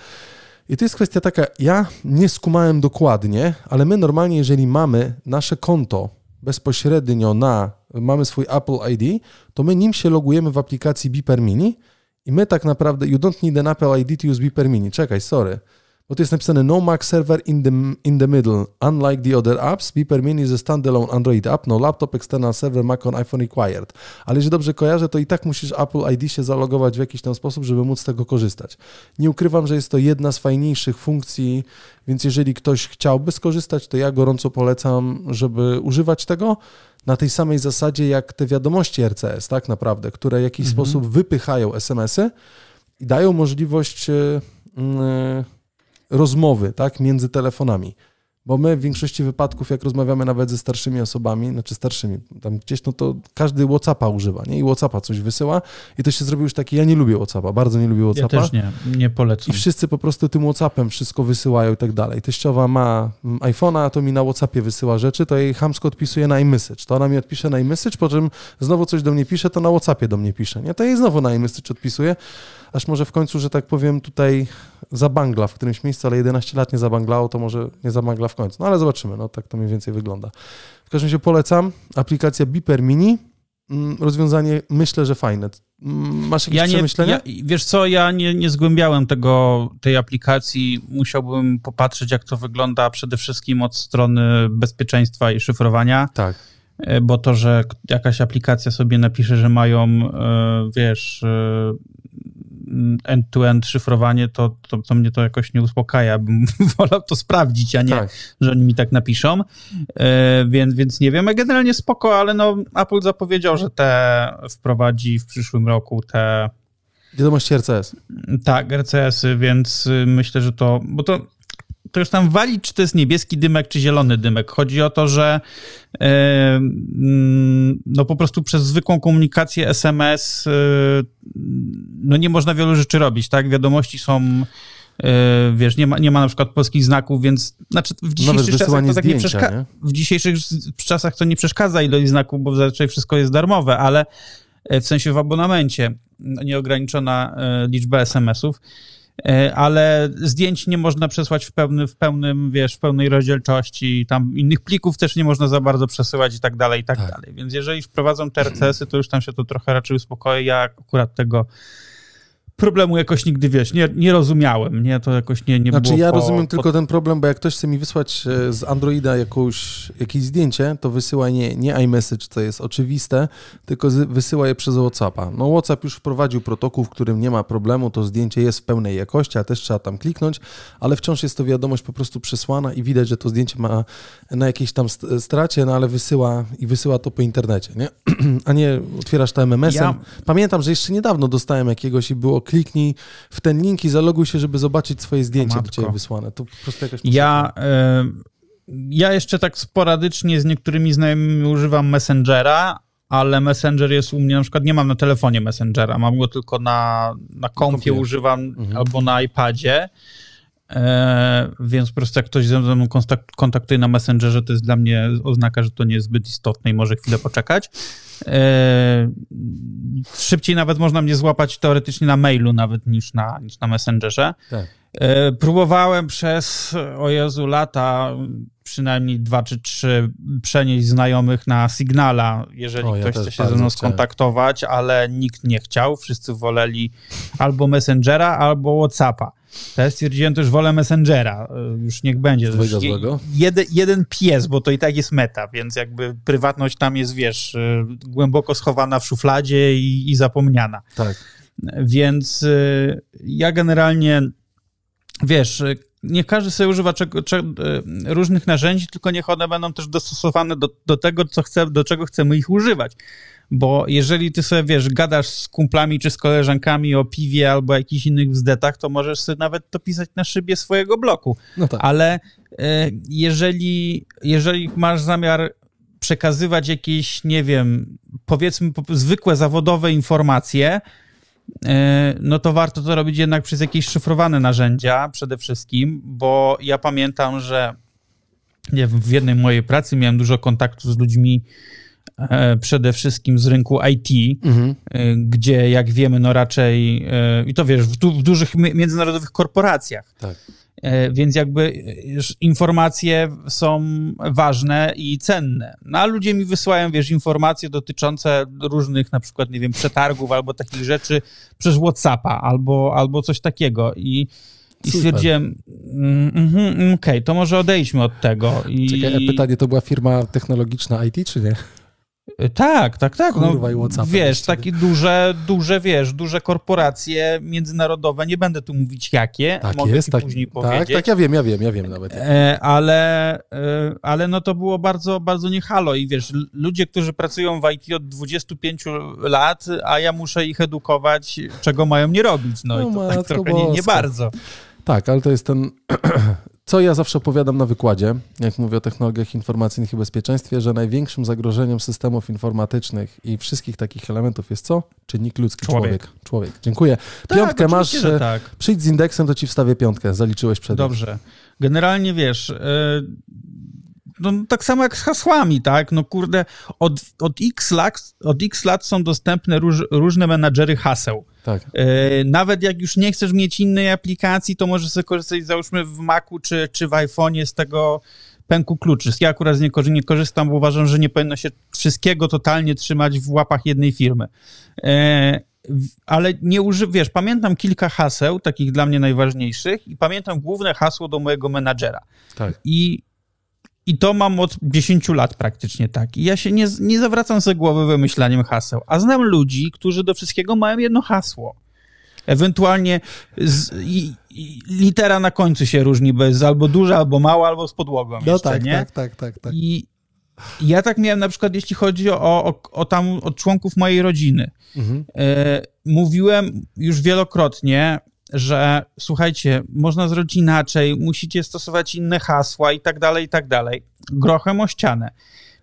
I to jest kwestia taka, ja nie skumałem dokładnie, ale my normalnie, jeżeli mamy nasze konto bezpośrednio na, mamy swój Apple ID, to my nim się logujemy w aplikacji Beeper Mini i my tak naprawdę, you don't need an Apple ID to use Beeper Mini. Czekaj, sorry bo tu jest napisane no Mac server in the, in the middle. Unlike the other apps, Beeper Mini is a standalone Android app, no laptop, external server, Mac on iPhone required. Ale jeżeli dobrze kojarzę, to i tak musisz Apple ID się zalogować w jakiś tam sposób, żeby móc z tego korzystać. Nie ukrywam, że jest to jedna z fajniejszych funkcji, więc jeżeli ktoś chciałby skorzystać, to ja gorąco polecam, żeby używać tego na tej samej zasadzie jak te wiadomości RCS, tak naprawdę, które w jakiś mhm. sposób wypychają SMS-y i dają możliwość... Yy, yy, rozmowy tak, między telefonami. Bo my w większości wypadków, jak rozmawiamy nawet ze starszymi osobami, znaczy starszymi, tam gdzieś, no to każdy Whatsappa używa, nie? I Whatsappa coś wysyła i to się zrobił już takie, ja nie lubię Whatsappa, bardzo nie lubię Whatsappa. Ja też nie, nie polecam. I wszyscy po prostu tym Whatsappem wszystko wysyłają i tak dalej. Teściowa ma mm, iPhone'a, to mi na Whatsappie wysyła rzeczy, to jej hamsko odpisuje na iMessage. To ona mi odpisze na iMessage, po czym znowu coś do mnie pisze, to na Whatsappie do mnie pisze, nie? To jej znowu na iMessage odpisuje aż może w końcu, że tak powiem, tutaj zabangla w którymś miejscu, ale 11 lat nie zabanglało, to może nie zabangla w końcu. No ale zobaczymy, no tak to mniej więcej wygląda. W każdym razie polecam aplikacja Beeper Mini. Mm, rozwiązanie myślę, że fajne. Mm, masz jakieś ja nie, przemyślenia? Ja, wiesz co, ja nie, nie zgłębiałem tego, tej aplikacji. Musiałbym popatrzeć, jak to wygląda przede wszystkim od strony bezpieczeństwa i szyfrowania. Tak e, bo to, że jakaś aplikacja sobie napisze, że mają, e, wiesz, e, end-to-end szyfrowanie, to, to, to, mnie to jakoś nie uspokaja. Bym wolał to sprawdzić, a nie, tak. że oni mi tak napiszą. E, więc, więc nie wiem. E, generalnie spoko, ale no, Apple zapowiedział, że te wprowadzi w przyszłym roku te Wiadomości RCS. Tak, RCS, -y, więc myślę, że to. Bo to to już tam walić, czy to jest niebieski dymek, czy zielony dymek. Chodzi o to, że yy, no po prostu przez zwykłą komunikację SMS yy, e, no nie można wielu rzeczy robić, tak? Wiadomości są yy, wiesz, nie ma, nie ma na przykład polskich znaków, więc znaczy w dzisiejszych czasach to tak zdjęcia, nie przeszkadza. W dzisiejszych czasach to nie przeszkadza ilość znaków, bo zazwyczaj wszystko jest darmowe, ale w sensie w abonamencie no, nieograniczona liczba SMS-ów. E, ale zdjęć nie można przesłać w, pełnym w pełnym, wiesz, w pełnej rozdzielczości, tam innych plików też nie można za bardzo przesyłać i tak dalej, i tak, tak. dalej. Więc jeżeli wprowadzą te RCS-y, to już tam się to trochę raczej uspokoi. Ja akurat tego problemu jakoś nigdy, wiesz, nie, nie rozumiałem, nie? To jakoś nie, nie znaczy, było... Znaczy ja po, rozumiem po... tylko ten problem, bo jak ktoś chce mi wysłać e, z Androida jakąś, jakieś zdjęcie, to wysyła nie, nie iMessage, co jest oczywiste, tylko wysyła je przez Whatsappa. No Whatsapp już wprowadził protokół, w którym nie ma problemu, to zdjęcie jest w pełnej jakości, a też trzeba tam kliknąć, ale wciąż jest to wiadomość po prostu przesłana i widać, że to zdjęcie ma na jakiejś tam stracie, no ale wysyła i wysyła to po internecie, nie? a nie otwierasz to MMS-em. Ja... Pamiętam, że jeszcze niedawno dostałem jakiegoś i było kliknij w ten link i zaloguj się, żeby zobaczyć swoje zdjęcia do ciebie wysłane. To po prostu jakaś Ja... Y ja jeszcze tak sporadycznie z niektórymi znajomymi używam Messengera, ale Messenger jest u mnie, na przykład nie mam na telefonie Messengera, mam go tylko na, na kompie, kompie. używam mhm. albo na iPadzie. E, więc po prostu jak ktoś ze mną kontaktuje na Messengerze, to jest dla mnie oznaka, że to nie jest zbyt istotne i może chwilę poczekać. E, szybciej nawet można mnie złapać teoretycznie na mailu nawet niż na, niż na Messengerze. Tak. E, próbowałem przez, o Jezu, lata przynajmniej dwa czy trzy przenieść znajomych na Signala, jeżeli o, ja ktoś chce się ze mną skontaktować, ale nikt nie chciał. Wszyscy woleli albo Messengera, albo Whatsappa. To ja stwierdziłem też, wolę Messengera. Y, już niech będzie. złego? Jed, jeden pies, bo to i tak jest meta, więc jakby prywatność tam jest, wiesz, y, głęboko schowana w szufladzie i, i zapomniana. Tak. Więc y, ja generalnie, wiesz, niech każdy sobie używa czego, czego, różnych narzędzi, tylko niech one będą też dostosowane do, do tego, co chce, do czego chcemy ich używać. Bo jeżeli ty sobie, wiesz, gadasz z kumplami czy z koleżankami o piwie albo jakichś innych wzdetach, to możesz sobie nawet to pisać na szybie swojego bloku. No tak. Ale e, jeżeli, jeżeli masz zamiar przekazywać jakieś, nie wiem, powiedzmy zwykłe zawodowe informacje, e, no to warto to robić jednak przez jakieś szyfrowane narzędzia przede wszystkim, bo ja pamiętam, że w jednej mojej pracy miałem dużo kontaktu z ludźmi, E, przede wszystkim z rynku IT, mhm. E, gdzie jak wiemy, no raczej, e, i to wiesz, w, du w dużych międzynarodowych korporacjach. Tak. Więc jakby informacje są ważne i cenne. No a ludzie mi wysyłają, wiesz, informacje dotyczące różnych, na przykład, nie wiem, przetargów albo takich rzeczy przez Whatsappa albo, albo coś takiego. I i stwierdziłem, mm, mhm, mm, okej, okay, to może odejdźmy od tego. I... Czekaj, pytanie, to była firma technologiczna IT, czy nie? E, tak, tak, tak. No, Kurwa, no, WhatsApp wiesz, takie duże, duże, wiesz, duże korporacje międzynarodowe, nie będę tu mówić jakie, tak mogę jest, tak, później tak, powiedzieć. Tak, tak, ja wiem, ja wiem, ja wiem nawet. E, ale, e, ale no to było bardzo, bardzo niehalo i wiesz, ludzie, którzy pracują w IT od 25 lat, a ja muszę ich edukować, czego mają nie robić, no, no i to tak trochę nie, nie bardzo. Tak, ale to jest ten co ja zawsze opowiadam na wykładzie, jak mówię o technologiach informacyjnych i bezpieczeństwie, że największym zagrożeniem systemów informatycznych i wszystkich takich elementów jest co? Czynnik ludzki, człowiek. Człowiek, człowiek. dziękuję. Tak, piątkę masz, e, tak. przyjdź z indeksem, to ci wstawię piątkę, zaliczyłeś przed. Dobrze. Generalnie wiesz, e, no, tak samo jak z hasłami, tak? No kurde, od, od, X, lat, od X lat są dostępne róż, różne menadżery haseł. Tak. Yy, nawet jak już nie chcesz mieć innej aplikacji, to możesz sobie korzystać załóżmy w Macu czy, czy w iPhone'ie z tego pęku kluczy. Ja akurat z niego nie korzystam, bo uważam, że nie powinno się wszystkiego totalnie trzymać w łapach jednej firmy. Yy, ale nie uży... wiesz, pamiętam kilka haseł, takich dla mnie najważniejszych, i pamiętam główne hasło do mojego menadżera. Tak. I i to mam od 10 lat praktycznie tak. I ja się nie, nie zawracam ze głowy wymyślaniem haseł. A znam ludzi, którzy do wszystkiego mają jedno hasło. Ewentualnie z, i, i litera na końcu się różni, bo jest albo duża, albo mała, albo z podłogą. No jeszcze, tak, nie? tak, tak, tak, tak. I ja tak miałem na przykład, jeśli chodzi o, o, o tam od członków mojej rodziny. Mhm. E, mówiłem już wielokrotnie, że słuchajcie, można zrobić inaczej, musicie stosować inne hasła i tak dalej, i tak dalej. Grochem o ścianę.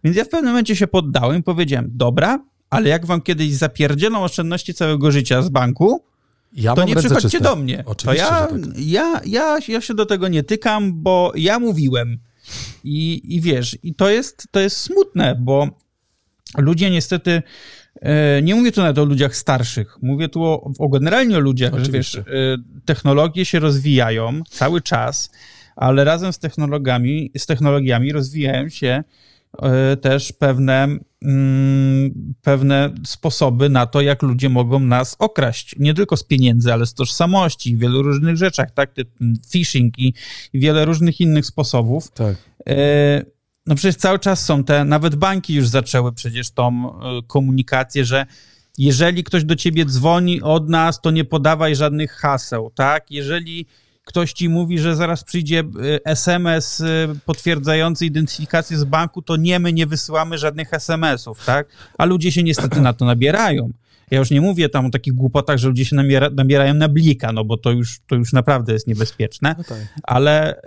Więc ja w pewnym momencie się poddałem i powiedziałem, dobra, ale jak wam kiedyś zapierdzielą oszczędności całego życia z banku, ja to nie przychodźcie czyste. do mnie. Oczywiście, to ja, tak. ja, ja, ja się do tego nie tykam, bo ja mówiłem. I, i wiesz, i to jest, to jest smutne, bo ludzie niestety E, nie mówię tu nawet o ludziach starszych, mówię tu o, o generalnie o ludziach, że wiesz, e, technologie się rozwijają cały czas, ale razem z technologami, z technologiami rozwijają się e, też pewne, mm, pewne sposoby na to, jak ludzie mogą nas okraść. Nie tylko z pieniędzy, ale z tożsamości, w wielu różnych rzeczach, tak? Mm, phishing i wiele różnych innych sposobów. Tak no przecież cały czas są te, nawet banki już zaczęły przecież tą e, komunikację, że jeżeli ktoś do ciebie dzwoni od nas, to nie podawaj żadnych haseł, tak? Jeżeli ktoś ci mówi, że zaraz przyjdzie SMS e, e, potwierdzający identyfikację z banku, to nie, my nie wysyłamy żadnych SMS-ów, tak? A ludzie się niestety na to nabierają. Ja już nie mówię tam o takich głupotach, że ludzie się nabiera, nabierają na blika, no bo to już, to już naprawdę jest niebezpieczne, no tak. ale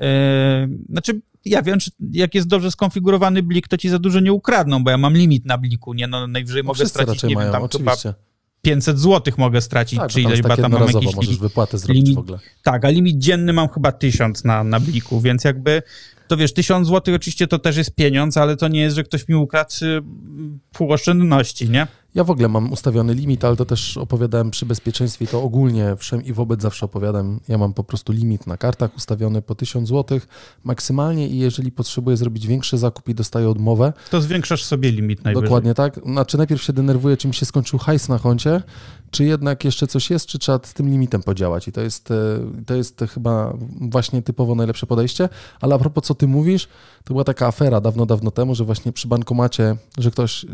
yy, znaczy ja wiem, że jak jest dobrze skonfigurowany blik, to ci za dużo nie ukradną, bo ja mam limit na bliku, nie? No najwyżej no, mogę stracić, nie mają, wiem, tam oczywiście. chyba 500 zł mogę stracić, tak, no czy ileś, bo tak tam mam jakiś możesz wypłatę zrobić limit, w ogóle. Tak, a limit dzienny mam chyba 1000 na, na bliku, więc jakby to wiesz, 1000 zł oczywiście to też jest pieniądz, ale to nie jest, że ktoś mi ukradł pół oszczędności, nie? Ja w ogóle mam ustawiony limit, ale to też opowiadałem przy bezpieczeństwie i to ogólnie wszem i wobec zawsze opowiadam. Ja mam po prostu limit na kartach ustawiony po 1000 zł maksymalnie i jeżeli potrzebuję zrobić większy zakup i dostaję odmowę... To zwiększasz sobie limit najwyżej. Dokładnie tak. Znaczy najpierw się denerwuję, czy mi się skończył hajs na koncie, czy jednak jeszcze coś jest, czy trzeba z tym limitem podziałać i to jest, e, to jest chyba właśnie typowo najlepsze podejście. Ale a propos co ty mówisz, to była taka afera dawno, dawno temu, że właśnie przy bankomacie, że ktoś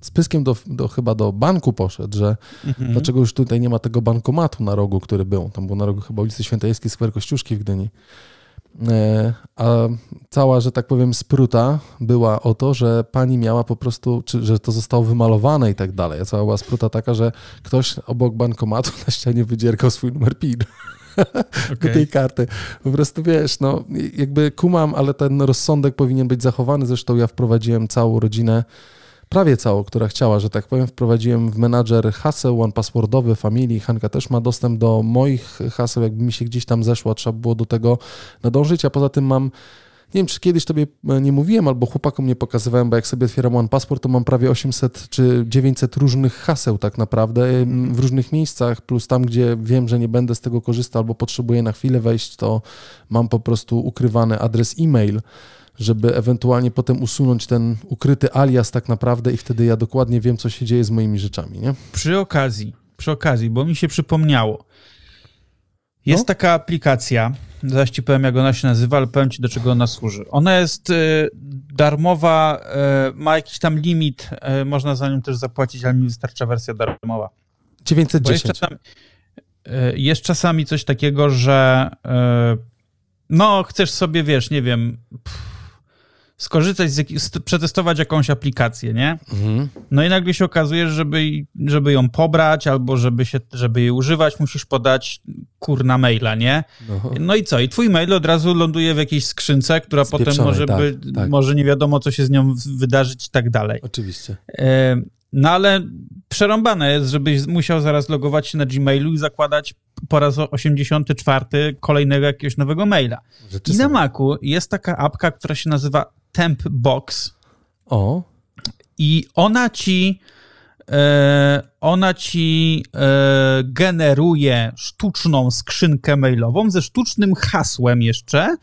z pyskiem do, do, chyba do banku poszedł, że mhm. dlaczego już tutaj nie ma tego bankomatu na rogu, który był. Tam był na rogu chyba ulicy Świętojewskiej, skwer Kościuszki w Gdyni. E, a cała, że tak powiem, spruta była o to, że pani miała po prostu, czy, że to zostało wymalowane i tak dalej. cała była spruta taka, że ktoś obok bankomatu na ścianie wydzierkał swój numer PIN. Okay. do tej karty. Po prostu wiesz, no jakby kumam, ale ten rozsądek powinien być zachowany. Zresztą ja wprowadziłem całą rodzinę prawie całą, która chciała, że tak powiem, wprowadziłem w menadżer haseł one-passwordowy familii. Hanka też ma dostęp do moich haseł, jakby mi się gdzieś tam zeszła, trzeba było do tego nadążyć, a poza tym mam nie wiem, czy kiedyś tobie e, nie mówiłem, albo chłopakom nie pokazywałem, bo jak sobie otwieram One Passport, to mam prawie 800 czy 900 różnych haseł tak naprawdę e, w różnych miejscach, plus tam, gdzie wiem, że nie będę z tego korzystał albo potrzebuję na chwilę wejść, to mam po prostu ukrywany adres e-mail żeby ewentualnie potem usunąć ten ukryty alias tak naprawdę i wtedy ja dokładnie wiem, co się dzieje z moimi rzeczami, nie? Przy okazji, przy okazji, bo mi się przypomniało. Jest no? taka aplikacja, zaś ci powiem, jak ona się nazywa, ale powiem ci, do czego ona służy. Ona jest y, darmowa, y, ma jakiś tam limit, y, można za nią też zapłacić, ale mi wystarcza wersja darmowa. 910. jest, czasami, jest czasami coś takiego, że no, chcesz sobie, wiesz, nie wiem... Pff, skorzystać, z, z, przetestować jakąś aplikację, nie? Mhm. No i nagle się okazuje, że żeby, żeby ją pobrać albo żeby, się, żeby jej używać, musisz podać kurna maila, nie? Aha. No i co? I twój mail od razu ląduje w jakiejś skrzynce, która potem może, tak, by, tak. może nie wiadomo, co się z nią wydarzyć i tak dalej. Oczywiście. E, no ale przerąbane jest, żebyś musiał zaraz logować się na Gmailu i zakładać po raz 84 kolejnego jakiegoś nowego maila. I na Macu jest taka apka, która się nazywa Tempbox. O. I ona ci e, ona ci e, generuje sztuczną skrzynkę mailową ze sztucznym hasłem jeszcze.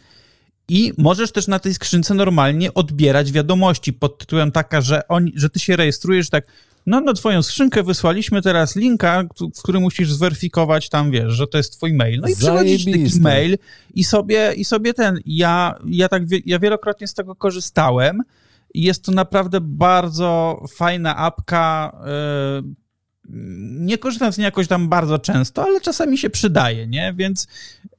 I możesz też na tej skrzynce normalnie odbierać wiadomości pod tytułem taka, że, on, że ty się rejestrujesz tak no na no, twoją skrzynkę wysłaliśmy teraz linka, w którym musisz zweryfikować tam, wiesz, że to jest twój mail. No i przychodzisz taki mail i sobie, i sobie ten, ja, ja tak, ja wielokrotnie z tego korzystałem, jest to naprawdę bardzo fajna apka, yy, nie korzystam z niej jakoś tam bardzo często, ale czasami się przydaje, nie? Więc yy,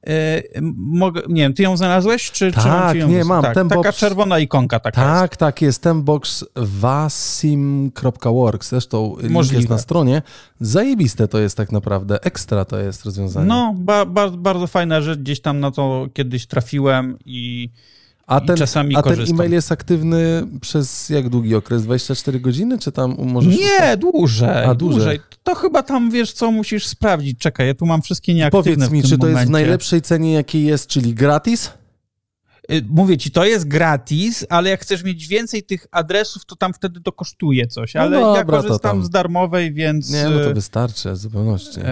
mogę, nie wiem, ty ją znalazłeś, czy, tak, czy ją nie, mam. Tak, Tembox, taka czerwona ikonka taka tak, tak, jest. tak jest, Tembox vasim.works, zresztą Możliwe. jest na stronie. Zajebiste to jest tak naprawdę, ekstra to jest rozwiązanie. No, ba, ba, bardzo fajna rzecz, gdzieś tam na to kiedyś trafiłem i a ten, czasami a ten e-mail jest aktywny przez jak długi okres? 24 godziny, czy tam możesz... Nie, ustawić? dłużej, a, dłużej. To chyba tam, wiesz co, musisz sprawdzić. Czekaj, ja tu mam wszystkie nieaktywne Powiedz mi, czy to momencie. jest w najlepszej cenie, jakiej jest, czyli gratis? Y, mówię ci, to jest gratis, ale jak chcesz mieć więcej tych adresów, to tam wtedy to kosztuje coś. No ale no dobra, ja korzystam z darmowej, więc. Nie, no to y, wystarczy, z zupełności. Y,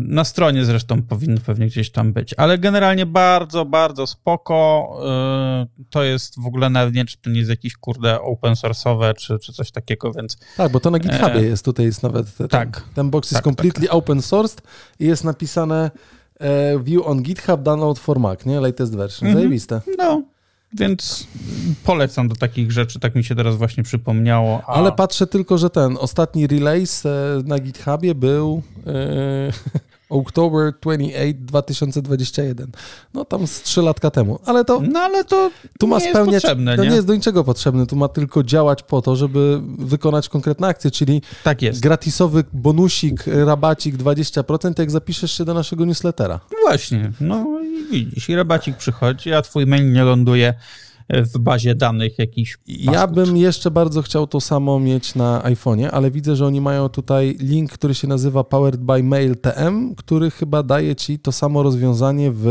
na stronie zresztą powinno pewnie gdzieś tam być. Ale generalnie bardzo, bardzo spoko. To jest w ogóle nawet nie, czy to nie jest jakieś kurde open source'owe, czy, czy coś takiego, więc. Tak, bo to na GitHubie jest, tutaj jest nawet. tak. Ten box tak, jest tak, completely tak. open sourced i jest napisane view e, on GitHub, download for Mac, nie? Latest version, mhm. zajebiste. No, więc polecam do takich rzeczy, tak mi się teraz właśnie przypomniało. A... Ale patrzę tylko, że ten ostatni release e, na GitHubie był e, October 28, 2021. No tam z 3 latka temu. Ale to. No ale to. Tu ma nie spełniać. Jest potrzebne, nie? nie? jest do niczego potrzebny. Tu ma tylko działać po to, żeby wykonać konkretne akcje, czyli tak jest. gratisowy bonusik, rabacik 20%, jak zapiszesz się do naszego newslettera. Właśnie. No i widzisz, i rabacik przychodzi, a twój mail nie ląduje w bazie danych jakiś. Ja bym jeszcze bardzo chciał to samo mieć na iPhone'ie, ale widzę, że oni mają tutaj link, który się nazywa Powered by Mail TM, który chyba daje ci to samo rozwiązanie w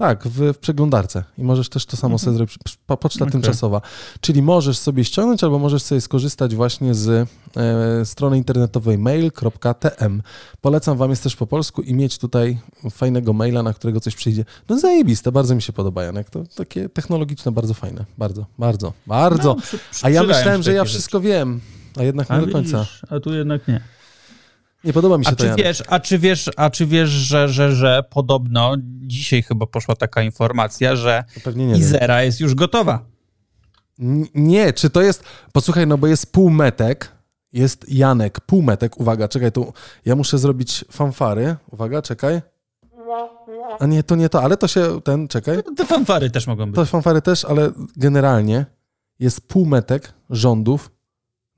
tak, w, w, przeglądarce. I możesz też to samo sobie mhm. zrobić. Poczta okay. tymczasowa. Czyli możesz sobie ściągnąć albo możesz sobie skorzystać właśnie z e, strony internetowej mail.tm. Polecam wam, jest też po polsku i mieć tutaj fajnego maila, na którego coś przyjdzie. No zajebiste, bardzo mi się podoba, Janek. To takie technologiczne, bardzo fajne. Bardzo, bardzo, bardzo. No, przy, przy, A ja myślałem, że ja wszystko rzeczy. wiem. A jednak nie a do końca. Widzisz, a tu jednak nie. Nie podoba mi się a to. Czy wiesz, a czy wiesz, a czy wiesz, że, że, że podobno dzisiaj chyba poszła taka informacja, że Izera jest już gotowa. N nie, czy to jest. Posłuchaj, no bo jest półmetek. Jest Janek, półmetek. Uwaga, czekaj, tu. Ja muszę zrobić fanfary. Uwaga, czekaj. A nie, to nie to, ale to się ten, czekaj. No, te fanfary też mogą być. To fanfary też, ale generalnie jest półmetek rządów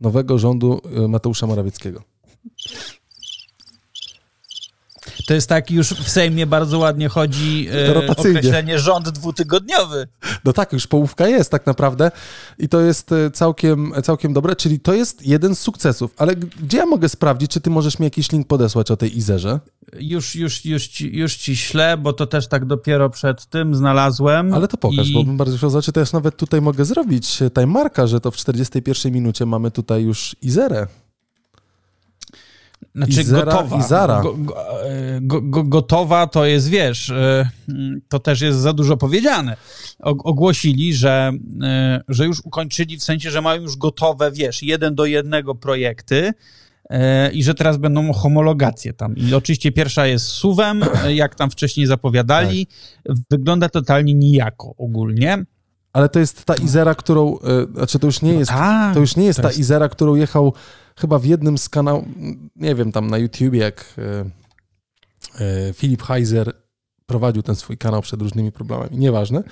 nowego rządu y, Mateusza Morawieckiego. To jest tak, już w Sejmie bardzo ładnie chodzi e, określenie rząd dwutygodniowy. No tak, już połówka jest tak naprawdę i to jest e, całkiem, całkiem dobre, czyli to jest jeden z sukcesów. Ale gdzie ja mogę sprawdzić, czy ty możesz mi jakiś link podesłać o tej Izerze? Już, już, już, ci, już ci bo to też tak dopiero przed tym znalazłem. Ale to pokaż, i... bo bym bardzo chciał zobaczyć, to też nawet tutaj mogę zrobić e, tajmarka, że to w 41 minucie mamy tutaj już Izerę. Znaczy Izera, gotowa. Izara. Go, e, go, go, gotowa to jest, wiesz, e, to też jest za dużo powiedziane. Ogłosili, że, e, że już ukończyli, w sensie, że mają już gotowe, wiesz, jeden do jednego projekty i że teraz będą homologacje tam. I oczywiście pierwsza jest suwem, jak tam wcześniej zapowiadali. Tak. Wygląda totalnie nijako ogólnie ale to jest ta Izera, którą, e, znaczy to już nie jest, A, to już nie jest ta jest... Izera, którą jechał chyba w jednym z kanałów, nie wiem, tam na YouTubie, jak e, e, Filip Heiser prowadził ten swój kanał przed różnymi problemami, nieważne,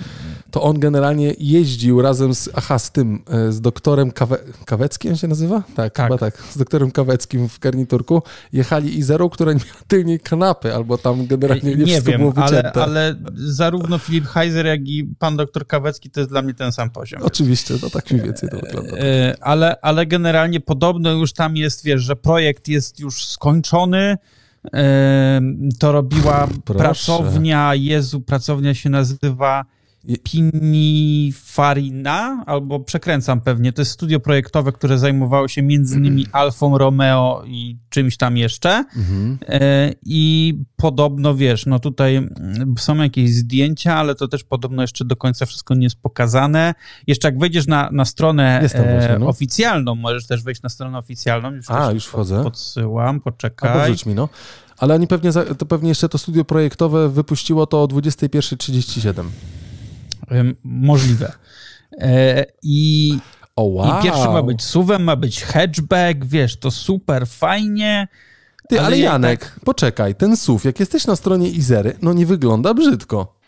to on generalnie jeździł razem z, aha, z tym, e, z doktorem Kawe, Kaweckim się nazywa? Tak, tak, chyba tak, z doktorem Kaweckim w garniturku, jechali i Izerą, która nie miała tylnej kanapy, albo tam generalnie nie, nie wszystko wiem, było wycięte. Ale, ale zarówno Filip Heiser, jak i pan doktor Kawecki to jest dla mnie ten sam poziom. Oczywiście, no tak mi więcej to wygląda. Tak. E, e, ale, ale generalnie podobno już tam jest, wiesz, że projekt jest już skończony, to robiła Proszę. pracownia, Jezu, pracownia się nazywa Pinifarina, albo przekręcam pewnie, to jest studio projektowe, które zajmowało się między innymi mm. Alfą Romeo i czymś tam jeszcze. Mhm. E, I podobno, wiesz, no tutaj mm, są jakieś zdjęcia, ale to też podobno jeszcze do końca wszystko nie jest pokazane. Jeszcze jak wejdziesz na, na stronę e, właśnie, no. oficjalną, możesz też wejść na stronę oficjalną. Już A, już wchodzę. Podsyłam, poczekaj. A mi, no. Ale oni pewnie, to pewnie jeszcze to studio projektowe wypuściło to o 21.37 możliwe. E, I, oh, wow. I pierwszy ma być suwem, ma być hatchback, wiesz, to super fajnie. Ty, ale, ale Janek, tak... poczekaj, ten suw jak jesteś na stronie Izery, no nie wygląda brzydko.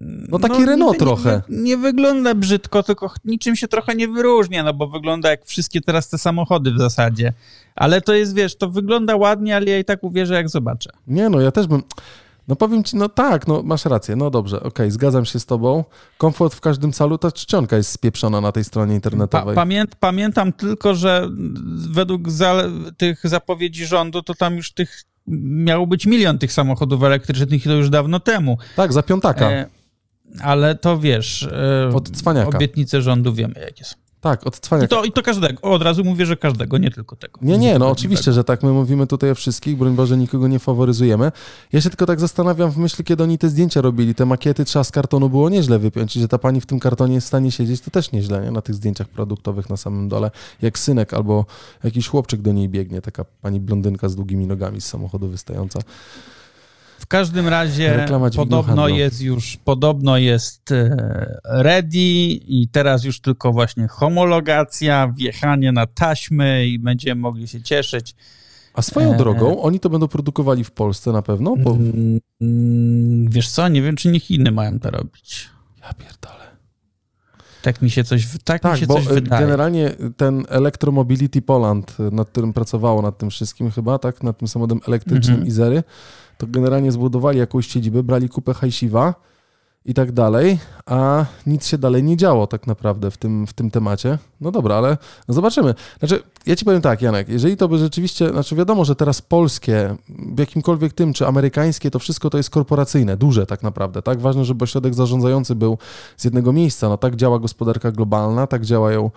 No, no taki no, Renault nie, trochę. Nie, nie, wygląda brzydko, tylko niczym się trochę nie wyróżnia, no bo wygląda jak wszystkie teraz te samochody w zasadzie. Ale to jest, wiesz, to wygląda ładnie, ale ja i tak uwierzę, jak zobaczę. Nie no, ja też bym... No powiem ci, no tak, no masz rację, no dobrze, okej, okay, zgadzam się z tobą. Komfort w każdym calu, ta czcionka jest spieprzona na tej stronie internetowej. Pa, pamię, pamiętam tylko, że według za, tych zapowiedzi rządu, to tam już tych miało być milion tych samochodów elektrycznych i to już dawno temu. Tak, za piątaka. E, ale to wiesz, e, obietnice rządu wiemy jakie są. Tak, od I to, I to każdego. od razu mówię, że każdego, nie tylko tego. Nie, nie, no oczywiście, że tak. My mówimy tutaj o wszystkich, broń Boże, nikogo nie faworyzujemy. Ja się tylko tak zastanawiam w myśli, kiedy oni te zdjęcia robili. Te makiety trzeba z kartonu było nieźle wypiąć. I że ta pani w tym kartonie jest w stanie siedzieć, to też nieźle, nie? Na tych zdjęciach produktowych na samym dole. Jak synek albo jakiś chłopczyk do niej biegnie. Taka pani blondynka z długimi nogami z samochodu wystająca. W każdym razie podobno jest już, podobno jest e, ready i teraz już tylko właśnie homologacja, wjechanie na taśmy i będziemy mogli się cieszyć. A swoją e, e. drogą, oni to będą produkowali w Polsce na pewno? Bo... Mm, mm, wiesz co, nie wiem, czy niech inni mają to robić. Ja pierdolę. Tak mi się coś, tak, tak mi tak, się bo coś wydaje. Generalnie ten Electromobility Poland, nad którym pracowało nad tym wszystkim chyba, tak? Nad tym samochodem elektrycznym mhm. Izery, to generalnie zbudowali jakąś siedzibę, brali kupę hajsiwa i tak dalej, a nic się dalej nie działo tak naprawdę w tym, w tym temacie. No dobra, ale zobaczymy. Znaczy, ja ci powiem tak, Janek, jeżeli to by rzeczywiście, znaczy wiadomo, że teraz polskie, w jakimkolwiek tym, czy amerykańskie, to wszystko to jest korporacyjne, duże tak naprawdę, tak? Ważne, żeby ośrodek zarządzający był z jednego miejsca. No tak działa gospodarka globalna, tak działają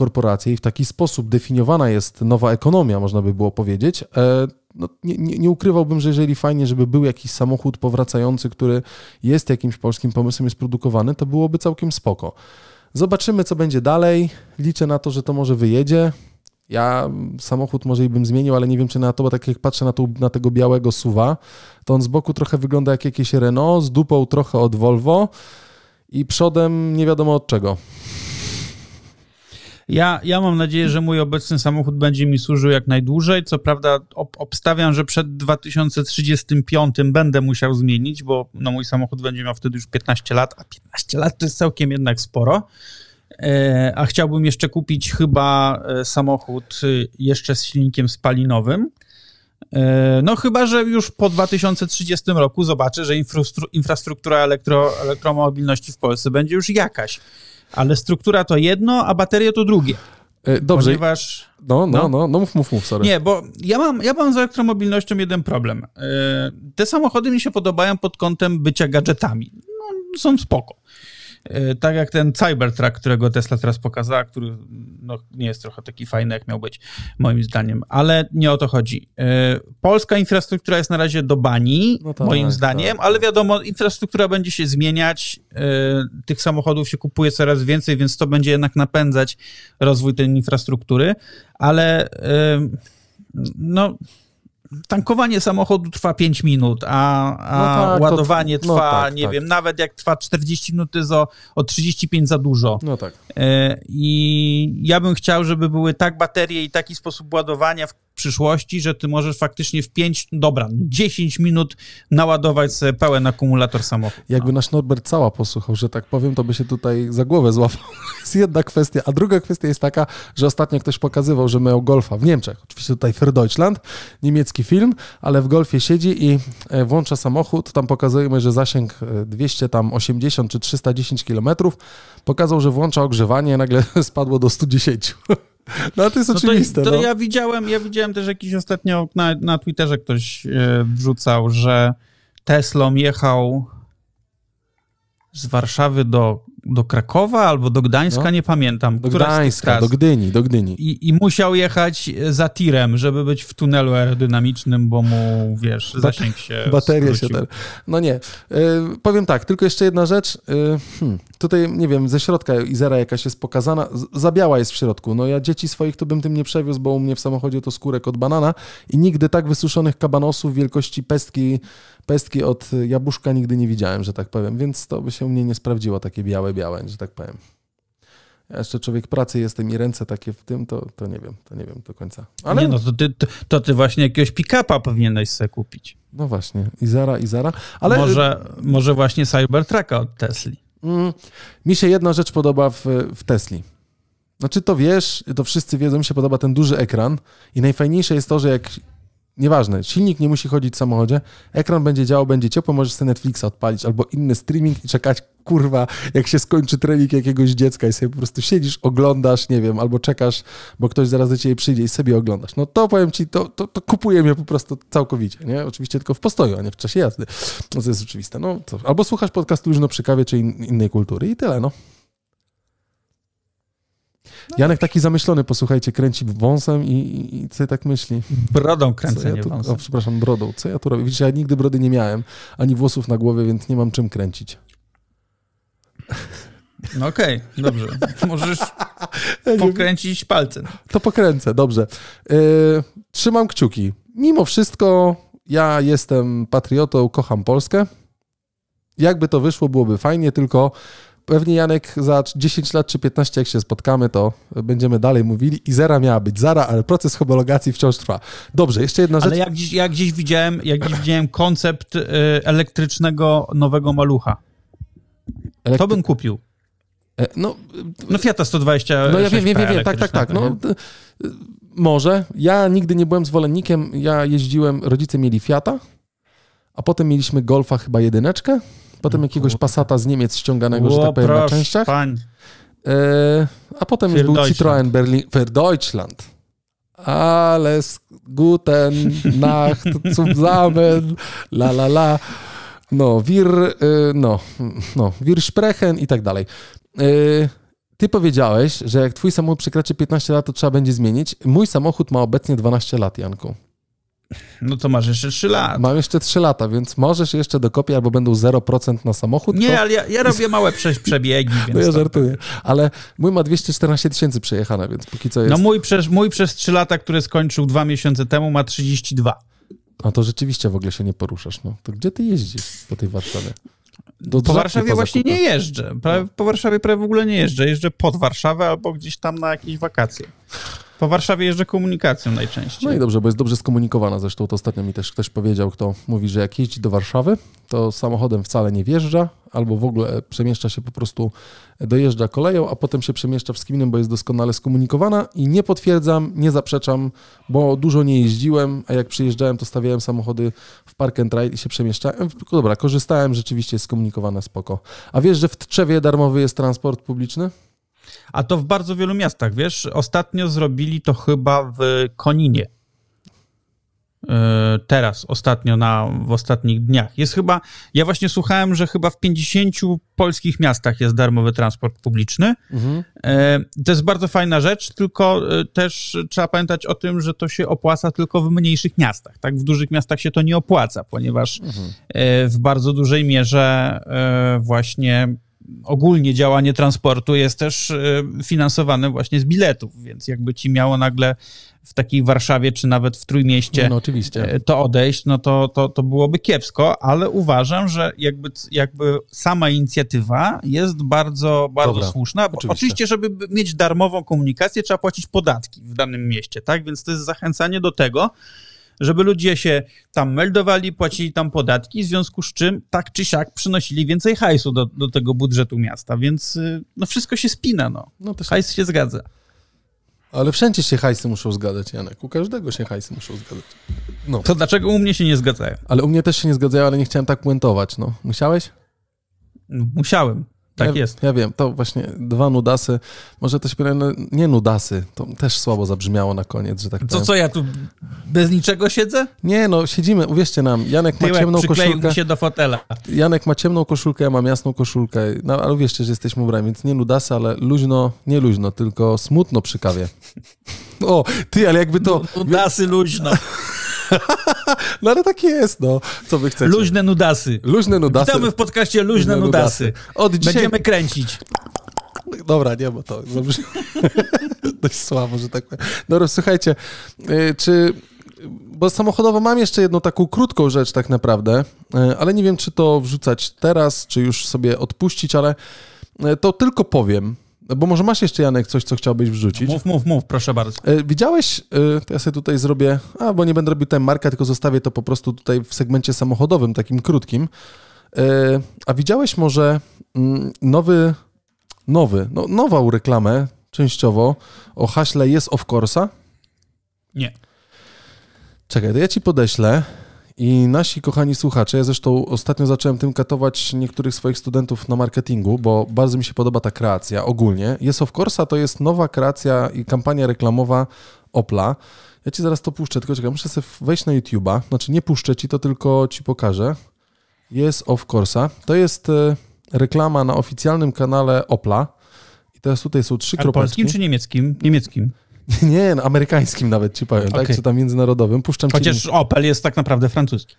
korporacje i w taki sposób definiowana jest nowa ekonomia, można by było powiedzieć, e, no, nie, nie, nie, ukrywałbym, że jeżeli fajnie, żeby był jakiś samochód powracający, który jest jakimś polskim pomysłem, jest produkowany, to byłoby całkiem spoko. Zobaczymy, co będzie dalej. Liczę na to, że to może wyjedzie. Ja samochód może i bym zmienił, ale nie wiem, czy na to, bo tak jak patrzę na, to, na tego białego suwa, to on z boku trochę wygląda jak jakieś Renault, z dupą trochę od Volvo i przodem nie wiadomo od czego. Ja, ja mam nadzieję, że mój obecny samochód będzie mi służył jak najdłużej. Co prawda, ob obstawiam, że przed 2035 będę musiał zmienić, bo no, mój samochód będzie miał wtedy już 15 lat, a 15 lat to jest całkiem jednak sporo. E, a chciałbym jeszcze kupić chyba e, samochód e, jeszcze z silnikiem spalinowym. E, no chyba, że już po 2030 roku zobaczę, że infrastruktura elektro, elektromobilności w Polsce będzie już jakaś. Ale struktura to jedno, a baterie to drugie. E, dobrze. Ponieważ... No, no, no, no, no, mów, mów, mów, sorry. Nie, bo ja mam, ja mam z elektromobilnością jeden problem. E, te samochody mi się podobają pod kątem bycia gadżetami. No, są spoko. E, tak jak ten Cybertruck, którego Tesla teraz pokazała, który no, nie jest trochę taki fajny, jak miał być, moim zdaniem. Ale nie o to chodzi. E, polska infrastruktura jest na razie do bani, no tak, moim tak, zdaniem, tak. ale wiadomo, infrastruktura będzie się zmieniać, e, tych samochodów się kupuje coraz więcej, więc to będzie jednak napędzać rozwój tej infrastruktury, ale no tankowanie samochodu trwa 5 minut, a, a no tak, ładowanie to, no trwa, tak, nie tak. wiem, nawet jak trwa 40 minut, to jest o, o 35 za dużo. No tak. E, I ja bym chciał, żeby były tak baterie i taki sposób ładowania, w przyszłości, że ty możesz faktycznie w 5, dobra, 10 minut naładować sobie pełen akumulator samochodu. Jakby no. nasz Norbert Cała posłuchał, że tak powiem, to by się tutaj za głowę złapał. jest jedna kwestia. A druga kwestia jest taka, że ostatnio ktoś pokazywał, że miał golfa w Niemczech. Oczywiście tutaj für Deutschland, niemiecki film, ale w golfie siedzi i e, włącza samochód. Tam pokazujemy, że zasięg 200, e, tam 80 czy 310 kilometrów. Pokazał, że włącza ogrzewanie, nagle spadło do 110. No to jest oczywiste. No to, to no. ja widziałem, ja widziałem też jakiś ostatnio na, na Twitterze ktoś e, wrzucał, że Tesla jechał z Warszawy do, do Krakowa albo do Gdańska, no. nie pamiętam. Do Gdańska, do Gdyni, do Gdyni. I, I, musiał jechać za tirem, żeby być w tunelu aerodynamicznym, bo mu, wiesz, zasięg się Bateria skrócił. się... Ter... No nie. Y, powiem tak, tylko jeszcze jedna rzecz. Y, hmm tutaj, nie wiem, ze środka Izera jakaś jest pokazana, zabiała jest w środku. No ja dzieci swoich to bym tym nie przewiózł, bo u mnie w samochodzie to skórek od banana i nigdy tak wysuszonych kabanosów wielkości pestki, pestki od jabłuszka nigdy nie widziałem, że tak powiem, więc to by się u mnie nie sprawdziło, takie białe, białe, że tak powiem. Ja jeszcze człowiek pracy jestem i ręce takie w tym, to, to nie wiem, to nie wiem do końca. Ale... Nie no, to ty, to, to ty właśnie jakiegoś pick-upa powinieneś sobie kupić. No właśnie, Izara, Izara, ale... Może, może właśnie Cybertrucka od Tesli. Mm, mi się jedna rzecz podoba w, w Tesli. Znaczy to wiesz, to wszyscy wiedzą, mi się podoba ten duży ekran i najfajniejsze jest to, że jak Nieważne, silnik nie musi chodzić w samochodzie, ekran będzie działał, będzie ciepło, możesz sobie Netflixa odpalić albo inny streaming i czekać, kurwa, jak się skończy trening jakiegoś dziecka i sobie po prostu siedzisz, oglądasz, nie wiem, albo czekasz, bo ktoś zaraz do ciebie przyjdzie i sobie oglądasz. No to powiem ci, to, to, to kupuje mnie po prostu całkowicie, nie? Oczywiście tylko w postoju, a nie w czasie jazdy. No to jest oczywiste. No, to, albo słuchasz podcastu luźno przy kawie czy in, innej kultury i tyle, no. No Janek taki zamyślony, posłuchajcie, kręci wąsem i, i, i co tak myśli. Brodą kręcę, ja tu, wąsem. O, przepraszam, brodą. Co ja tu robię? Widzicie, ja nigdy brody nie miałem, ani włosów na głowie, więc nie mam czym kręcić. No okej, okay, dobrze. Możesz pokręcić palcem. To pokręcę, dobrze. Yy, trzymam kciuki. Mimo wszystko ja jestem patriotą, kocham Polskę. Jakby to wyszło, byłoby fajnie, tylko pewnie Janek za 10 lat czy 15, jak się spotkamy, to będziemy dalej mówili i Zara miała być Zara, ale proces homologacji wciąż trwa. Dobrze, jeszcze jedna rzecz. Ale jak gdzieś, gdzieś widziałem, jak gdzieś widziałem koncept y, elektrycznego nowego malucha. Elektry... To bym kupił. E, no, no Fiata 120. No ja wiem, wiem, wiem, tak, tak, tak. No, y, może. Ja nigdy nie byłem zwolennikiem. Ja jeździłem, rodzice mieli Fiata, a potem mieliśmy Golfa chyba jedyneczkę Potem jakiegoś pasata z Niemiec ściąganego, o, że tak powiem, na częściach. Pań. E, a potem już był Citroen Berlin für Deutschland. ale guten Nacht zusammen, la la la. No, wir, y, no, no, wir sprechen i tak dalej. E, ty powiedziałeś, że jak twój samochód przekraczy 15 lat, to trzeba będzie zmienić. Mój samochód ma obecnie 12 lat, Janku. No to masz jeszcze 3 lata. Mam jeszcze 3 lata, więc możesz jeszcze dokopić, albo będą 0% na samochód. Nie, to... ale ja, ja, robię małe prze przebiegi. No więc no ja żartuję. Ale mój ma 214 tysięcy przejechane, więc póki co no jest... No mój, przez, mój przez 3 lata, które skończył 2 miesiące temu, ma 32. A to rzeczywiście w ogóle się nie poruszasz. No. To gdzie ty jeździsz po tej Warszawie? Do po Warszawie po właśnie nie jeżdżę. Prawie, po Warszawie prawie w ogóle nie jeżdżę. Jeżdżę pod Warszawę albo gdzieś tam na jakieś wakacje. Po Warszawie jeżdżę komunikacją najczęściej. No i dobrze, bo jest dobrze skomunikowana. Zresztą to ostatnio mi też ktoś powiedział, kto mówi, że jak jeździ do Warszawy, to samochodem wcale nie wjeżdża, albo w ogóle przemieszcza się po prostu, dojeżdża koleją, a potem się przemieszcza wszystkim innym, bo jest doskonale skomunikowana i nie potwierdzam, nie zaprzeczam, bo dużo nie jeździłem, a jak przyjeżdżałem, to stawiałem samochody w park and ride i się przemieszczałem. Dobra, korzystałem, rzeczywiście jest skomunikowana spoko. A wiesz, że w Trzewie darmowy jest transport publiczny? A to w bardzo wielu miastach, wiesz? Ostatnio zrobili to chyba w Koninie. E, teraz, ostatnio, na, w ostatnich dniach. Jest chyba, ja właśnie słuchałem, że chyba w 50 polskich miastach jest darmowy transport publiczny. Mhm. E, to jest bardzo fajna rzecz, tylko e, też trzeba pamiętać o tym, że to się opłaca tylko w mniejszych miastach. Tak? W dużych miastach się to nie opłaca, ponieważ mhm. w bardzo dużej mierze właśnie ogólnie działanie transportu jest też e, finansowane właśnie z biletów, więc jakby ci miało nagle w takiej Warszawie czy nawet w Trójmieście no, e, to odejść, no to, to, to byłoby kiepsko, ale uważam, że jakby, jakby sama inicjatywa jest bardzo, bardzo Dobra, słuszna. Oczywiście. oczywiście, żeby mieć darmową komunikację, trzeba płacić podatki w danym mieście, tak? Więc to jest zachęcanie do tego, żeby ludzie się tam meldowali, płacili tam podatki, w związku z czym tak czy siak przynosili więcej hajsu do, do tego budżetu miasta, więc y, no wszystko się spina, no. no też... Hajs się zgadza. Ale wszędzie się hajsy muszą zgadzać, Janek. U każdego się hajsy muszą zgadzać. No. To dlaczego u mnie się nie zgadzają? Ale u mnie też się nie zgadzają, ale nie chciałem tak puentować, no. Musiałeś? Musiałem. Tak ja, jest. Ja wiem, to właśnie dwa nudasy, może też no, nie nudasy, to też słabo zabrzmiało na koniec, że tak powiem. Co, co, ja tu bez niczego siedzę? Nie, no siedzimy, uwierzcie nam, Janek Tyłek ma ciemną koszulkę. się do fotela. Janek ma ciemną koszulkę, ja mam jasną koszulkę, no ale uwierzcie, że jesteśmy ubrani, więc nie nudasy, ale luźno, nie luźno, tylko smutno przy kawie. O, ty, ale jakby to... Nudasy luźno. no ale tak jest, no. Co wy chcecie? Luźne nudasy. Luźne nudasy. Witamy w podcaście Luźne, Luźne nudasy. nudasy. Od dzisiaj... Będziemy kręcić. Dobra, nie, bo to dobrze. dość słabo, że tak powiem. Dobra, no, słuchajcie, y, czy... Bo samochodowo mam jeszcze jedną taką krótką rzecz tak naprawdę, y, ale nie wiem, czy to wrzucać teraz, czy już sobie odpuścić, ale y, to tylko powiem, no bo może masz jeszcze, Janek, coś, co chciałbyś wrzucić. Mów, mów, mów, proszę bardzo. E, widziałeś, e, to ja sobie tutaj zrobię, a bo nie będę robił ten marka, tylko zostawię to po prostu tutaj w segmencie samochodowym, takim krótkim. E, a widziałeś może mm, nowy, nowy, no, nową reklamę częściowo o haśle jest of Corsa? Nie. Czekaj, to ja ci podeślę. I nasi kochani słuchacze, ja zresztą ostatnio zacząłem tym katować niektórych swoich studentów na marketingu, bo bardzo mi się podoba ta kreacja ogólnie. Jest of Course to jest nowa kreacja i kampania reklamowa Opla. Ja ci zaraz to puszczę, tylko czekam, muszę sobie wejść na YouTube'a. Znaczy nie puszczę ci to, tylko ci pokażę. Jest of course. To jest e, reklama na oficjalnym kanale Opla. I teraz tutaj są trzy kropki. polskim czy niemieckim? Niemieckim. Nie, no, amerykańskim nawet ci powiem, okay. tak? Czy tam międzynarodowym. Puszczam Chociaż ci... Opel jest tak naprawdę francuski.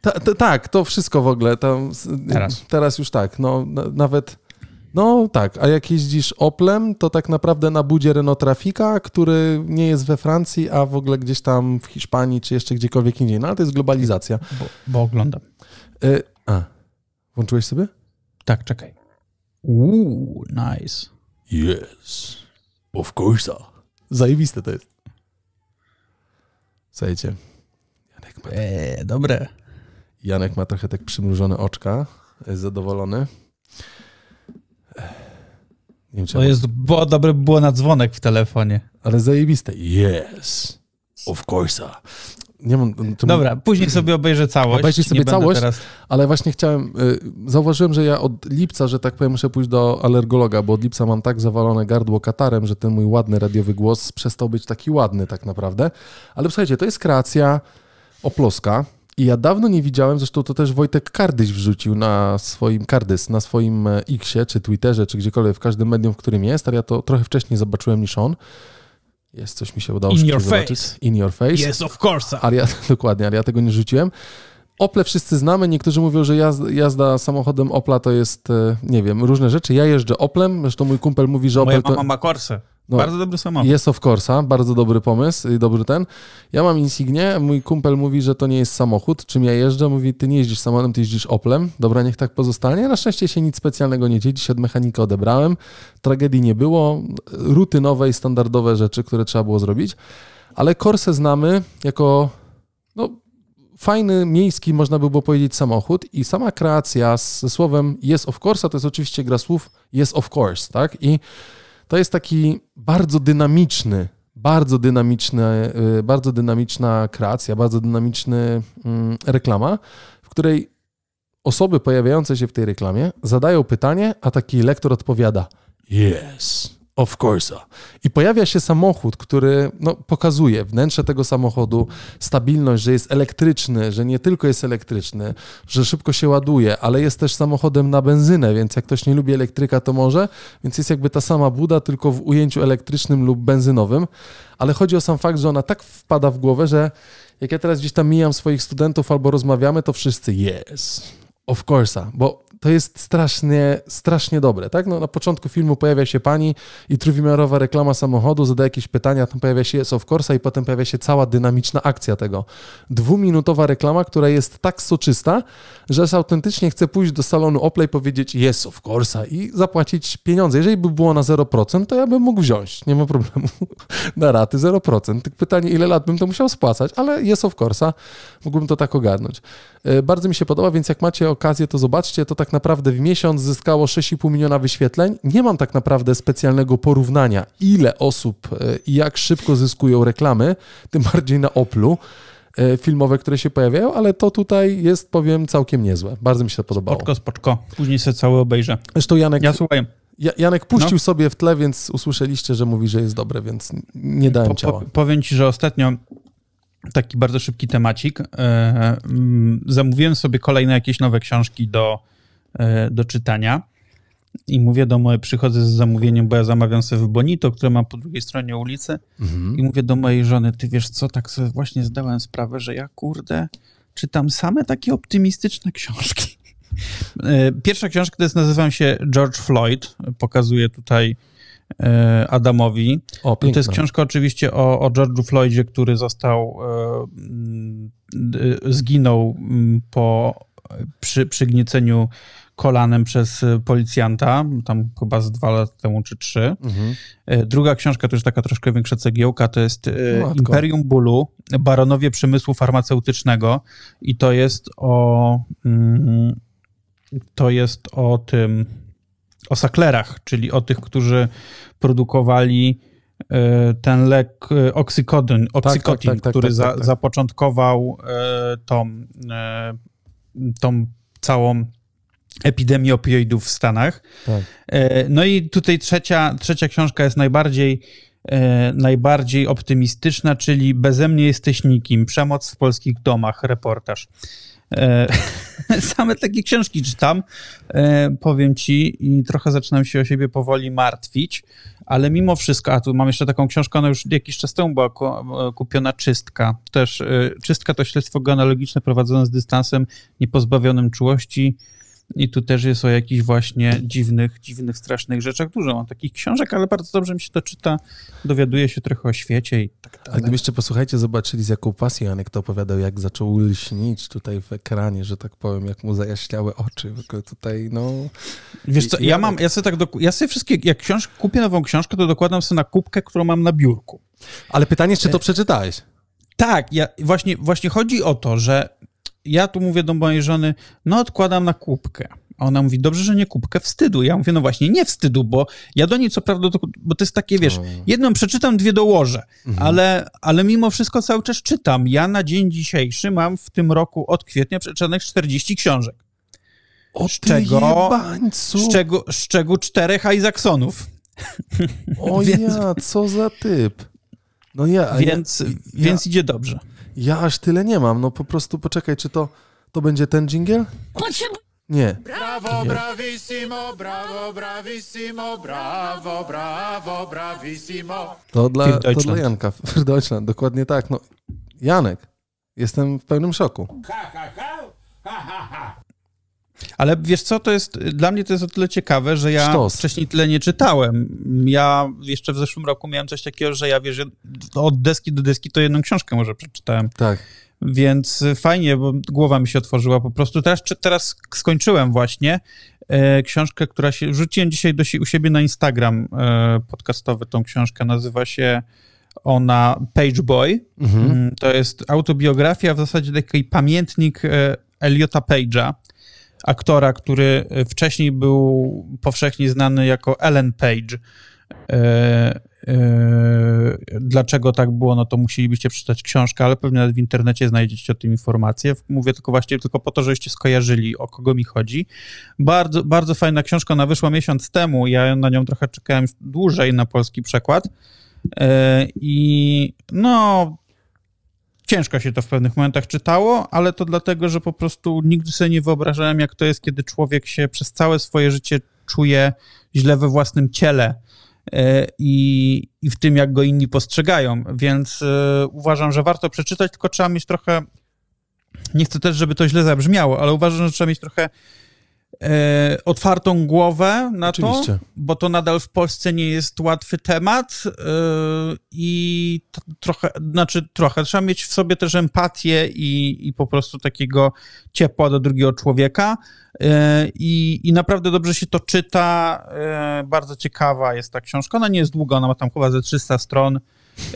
Ta, ta, tak, to wszystko w ogóle. Tam, teraz. teraz już tak. No, na, nawet. No tak, a jak jeździsz Oplem, to tak naprawdę na budzie Renault Trafika, który nie jest we Francji, a w ogóle gdzieś tam w Hiszpanii, czy jeszcze gdziekolwiek indziej. No ale to jest globalizacja. Bo, bo oglądam. Y a, włączyłeś sobie? Tak, czekaj. Uuu, nice. Yes, of course. Zajebiste to jest. Słuchajcie. Janek ma, tak- eee, dobre. Janek ma trochę tak przymrużone oczka, jest zadowolony. Nie to jest, bo dobre było na dzwonek w telefonie. Ale zajebiste. Yes. Of course nie mam... Dobra, mam... później sobie obejrzę całość. Obejrzyj sobie całość, teraz... ale właśnie chciałem... Y, zauważyłem, że ja od lipca, że tak powiem, muszę pójść do alergologa, bo od lipca mam tak zawalone gardło katarem, że ten mój ładny radiowy głos przestał być taki ładny tak naprawdę. Ale słuchajcie, to jest kreacja Oploska. I ja dawno nie widziałem, zresztą to też Wojtek Kardyś wrzucił na swoim Kardys, na swoim e, Xie, czy Twitterze, czy gdziekolwiek, w każdym medium, w którym jest, ale ja to trochę wcześniej zobaczyłem niż on. Jest, coś mi się udało In your zobaczyć. face. In your face. Yes, of course. Ale ja, dokładnie, ale ja tego nie rzuciłem. Ople wszyscy znamy, niektórzy mówią, że jazda, samochodem Opla to jest, e, nie wiem, różne rzeczy. Ja jeżdżę Oplem, zresztą mój kumpel mówi, że Opel Moja mama to... ma Corsę. No, bardzo dobry samochód. Jest of course'a, bardzo dobry pomysł i dobry ten. Ja mam Insignię, mój kumpel mówi, że to nie jest samochód. Czym ja jeżdżę? Mówi, ty nie jeździsz samochodem, ty jeździsz Oplem. Dobra, niech tak pozostanie. Na szczęście się nic specjalnego nie dzieje. Dzisiaj od mechanika odebrałem. Tragedii nie było. Rutynowe i standardowe rzeczy, które trzeba było zrobić. Ale Corsę znamy jako no, fajny, miejski, można by było powiedzieć, samochód i sama kreacja ze słowem jest of course, to jest oczywiście gra słów jest of course, tak? I to jest taki bardzo dynamiczny, bardzo, dynamiczny, y, bardzo dynamiczna kreacja, bardzo dynamiczny mm, reklama, w której osoby pojawiające się w tej reklamie zadają pytanie, a taki lektor odpowiada: Yes. Of course. I pojawia się samochód, który no, pokazuje wnętrze tego samochodu, stabilność, że jest elektryczny, że nie tylko jest elektryczny, że szybko się ładuje, ale jest też samochodem na benzynę, więc jak ktoś nie lubi elektryka, to może. Więc jest jakby ta sama buda, tylko w ujęciu elektrycznym lub benzynowym. Ale chodzi o sam fakt, że ona tak wpada w głowę, że jak ja teraz gdzieś tam mijam swoich studentów albo rozmawiamy, to wszyscy jest of course, bo to jest strasznie, strasznie dobre, tak? No, na początku filmu pojawia się pani i trójwymiarowa reklama samochodu, zada jakieś pytania, tam pojawia się yes, of course i potem pojawia się cała dynamiczna akcja tego. Dwuminutowa reklama, która jest tak soczysta, że autentycznie chce pójść do salonu Opla i powiedzieć yes, of course i zapłacić pieniądze. Jeżeli by było na 0%, to ja bym mógł wziąć, nie ma problemu, na raty 0%. Tylko pytanie, ile lat bym to musiał spłacać, ale yes, of course mógłbym to tak ogarnąć. E, bardzo mi się podoba, więc jak macie okazję, to zobaczcie, to tak naprawdę w miesiąc zyskało 6,5 miliona wyświetleń. Nie mam tak naprawdę specjalnego porównania, ile osób e, i jak szybko zyskują reklamy, tym bardziej na Oplu e, filmowe, które się pojawiają, ale to tutaj jest, powiem, całkiem niezłe. Bardzo mi się to podobało. Spoczko, spoczko. Później sobie cały obejrzę. Zresztą Janek... Ja słucham. Janek puścił no. sobie w tle, więc usłyszeliście, że mówi, że jest dobre, więc nie dałem ciała. Po, powiem ci, że ostatnio taki bardzo szybki temacik. E, mm, zamówiłem sobie kolejne jakieś nowe książki do, e, do czytania. I mówię do mojej, przychodzę z zamówieniem, bo ja zamawiam sobie w Bonito, które mam po drugiej stronie ulicy. Mhm. I mówię do mojej żony, ty wiesz co, tak sobie właśnie zdałem sprawę, że ja kurde, czytam same takie optymistyczne książki. E, pierwsza książka to jest, nazywam się George Floyd. Pokazuję tutaj E, Adamowi. O, to jest książka oczywiście o, o George'u Floydzie, który został, e, e, zginął po przy, przygnieceniu kolanem przez policjanta, tam chyba z dwa lata temu czy trzy. Mhm. Druga książka, to już taka troszkę większa cegiełka, to jest Matko. Imperium Bólu, Baronowie Przemysłu Farmaceutycznego i to jest o mm, to jest o tym o saklerach, czyli o tych, którzy produkowali e, ten lek e, oksykodyn, tak, tak, oksykotin, tak, tak, tak, który za, tak, zapoczątkował e, tą, tą całą epidemię opioidów w Stanach. No i tutaj trzecia, trzecia książka jest najbardziej najbardziej optymistyczna, czyli Bezemnie jesteś nikim, przemoc w polskich domach, reportaż. E, same takie książki czytam, e, powiem ci, i trochę zaczynam się o siebie powoli martwić, ale mimo wszystko, a tu mam jeszcze taką książkę, ona już jakiś czas temu była kupiona, Czystka. Też e, Czystka to śledztwo genealogiczne prowadzone z dystansem niepozbawionym czułości, i tu też jest o jakichś właśnie dziwnych, dziwnych, strasznych rzeczach. Dużo mam takich książek, ale bardzo dobrze mi się to czyta. dowiaduje się trochę o świecie i tak dalej. A gdybyście, posłuchajcie, zobaczyli z jaką pasją Janek to opowiadał, jak zaczął lśnić tutaj w ekranie, że tak powiem, jak mu zajaśniały oczy. Tutaj, no... Wiesz co, ja mam, ja sobie tak, ja sobie wszystkie, jak książ, kupię nową książkę, to dokładam sobie na kubkę, którą mam na biurku. Ale pytanie, czy to e, przeczytałeś? Tak, ja, właśnie, właśnie chodzi o to, że ja tu mówię do mojej żony, no odkładam na kubkę. A ona mówi, dobrze, że nie kubkę wstydu. Ja mówię, no właśnie, nie wstydu, bo ja do niej co prawda, bo to jest takie, wiesz, jedną przeczytam, dwie dołożę, mhm. ale, ale mimo wszystko cały czas czytam. Ja na dzień dzisiejszy mam w tym roku od kwietnia przeczytanych 40 książek. O z czego, z czego, z czego czterech Isaacsonów. O więc, ja, co za typ. No ja, więc, ja, więc ja, idzie dobrze. Ja aż tyle nie mam, no po prostu poczekaj, czy to, to będzie ten dżingiel? Nie. Brawo, nie. bravissimo, brawo, bravissimo, brawo, brawo, bravissimo. To dla, to dla Janka, w Deutschland, dokładnie tak. No, Janek, jestem w pełnym szoku. Ha, ha, ha, ha, ha, ha. Ale wiesz co, to jest, dla mnie to jest o tyle ciekawe, że ja Sztos. wcześniej tyle nie czytałem. Ja jeszcze w zeszłym roku miałem coś takiego, że ja wiesz, od deski do deski to jedną książkę może przeczytałem. Tak. Więc y, fajnie, bo głowa mi się otworzyła po prostu. Teraz, czy, teraz skończyłem właśnie e, książkę, która się. Rzuciłem dzisiaj do, u siebie na Instagram e, podcastowy tą książkę. Nazywa się ona Page Boy. Mhm. Mm, to jest autobiografia, w zasadzie taki pamiętnik e, Eliota Page'a aktora, który e, wcześniej był powszechnie znany jako Ellen Page. E, e, dlaczego tak było, no to musielibyście przeczytać książkę, ale pewnie nawet w internecie znajdziecie o tym informację. Mówię tylko właśnie tylko po to, żebyście skojarzyli, o kogo mi chodzi. Bardzo, bardzo fajna książka, ona wyszła miesiąc temu, ja na nią trochę czekałem dłużej na polski przekład. I no, ciężko się to w pewnych momentach czytało, ale to dlatego, że po prostu nigdy sobie nie wyobrażałem, jak to jest, kiedy człowiek się przez całe swoje życie czuje źle we własnym ciele e, i, i w tym, jak go inni postrzegają. Więc e, uważam, że warto przeczytać, tylko trzeba mieć trochę. Nie chcę też, żeby to źle zabrzmiało, ale uważam, że trzeba mieć trochę E, otwartą głowę na Oczywiście. to, bo to nadal w Polsce nie jest łatwy temat e, i trochę, znaczy trochę, trzeba mieć w sobie też empatię i, i po prostu takiego ciepła do drugiego człowieka e, i, i naprawdę dobrze się to czyta, bardzo ciekawa jest ta książka, ona nie jest długa, ona ma tam chyba ze 300 stron,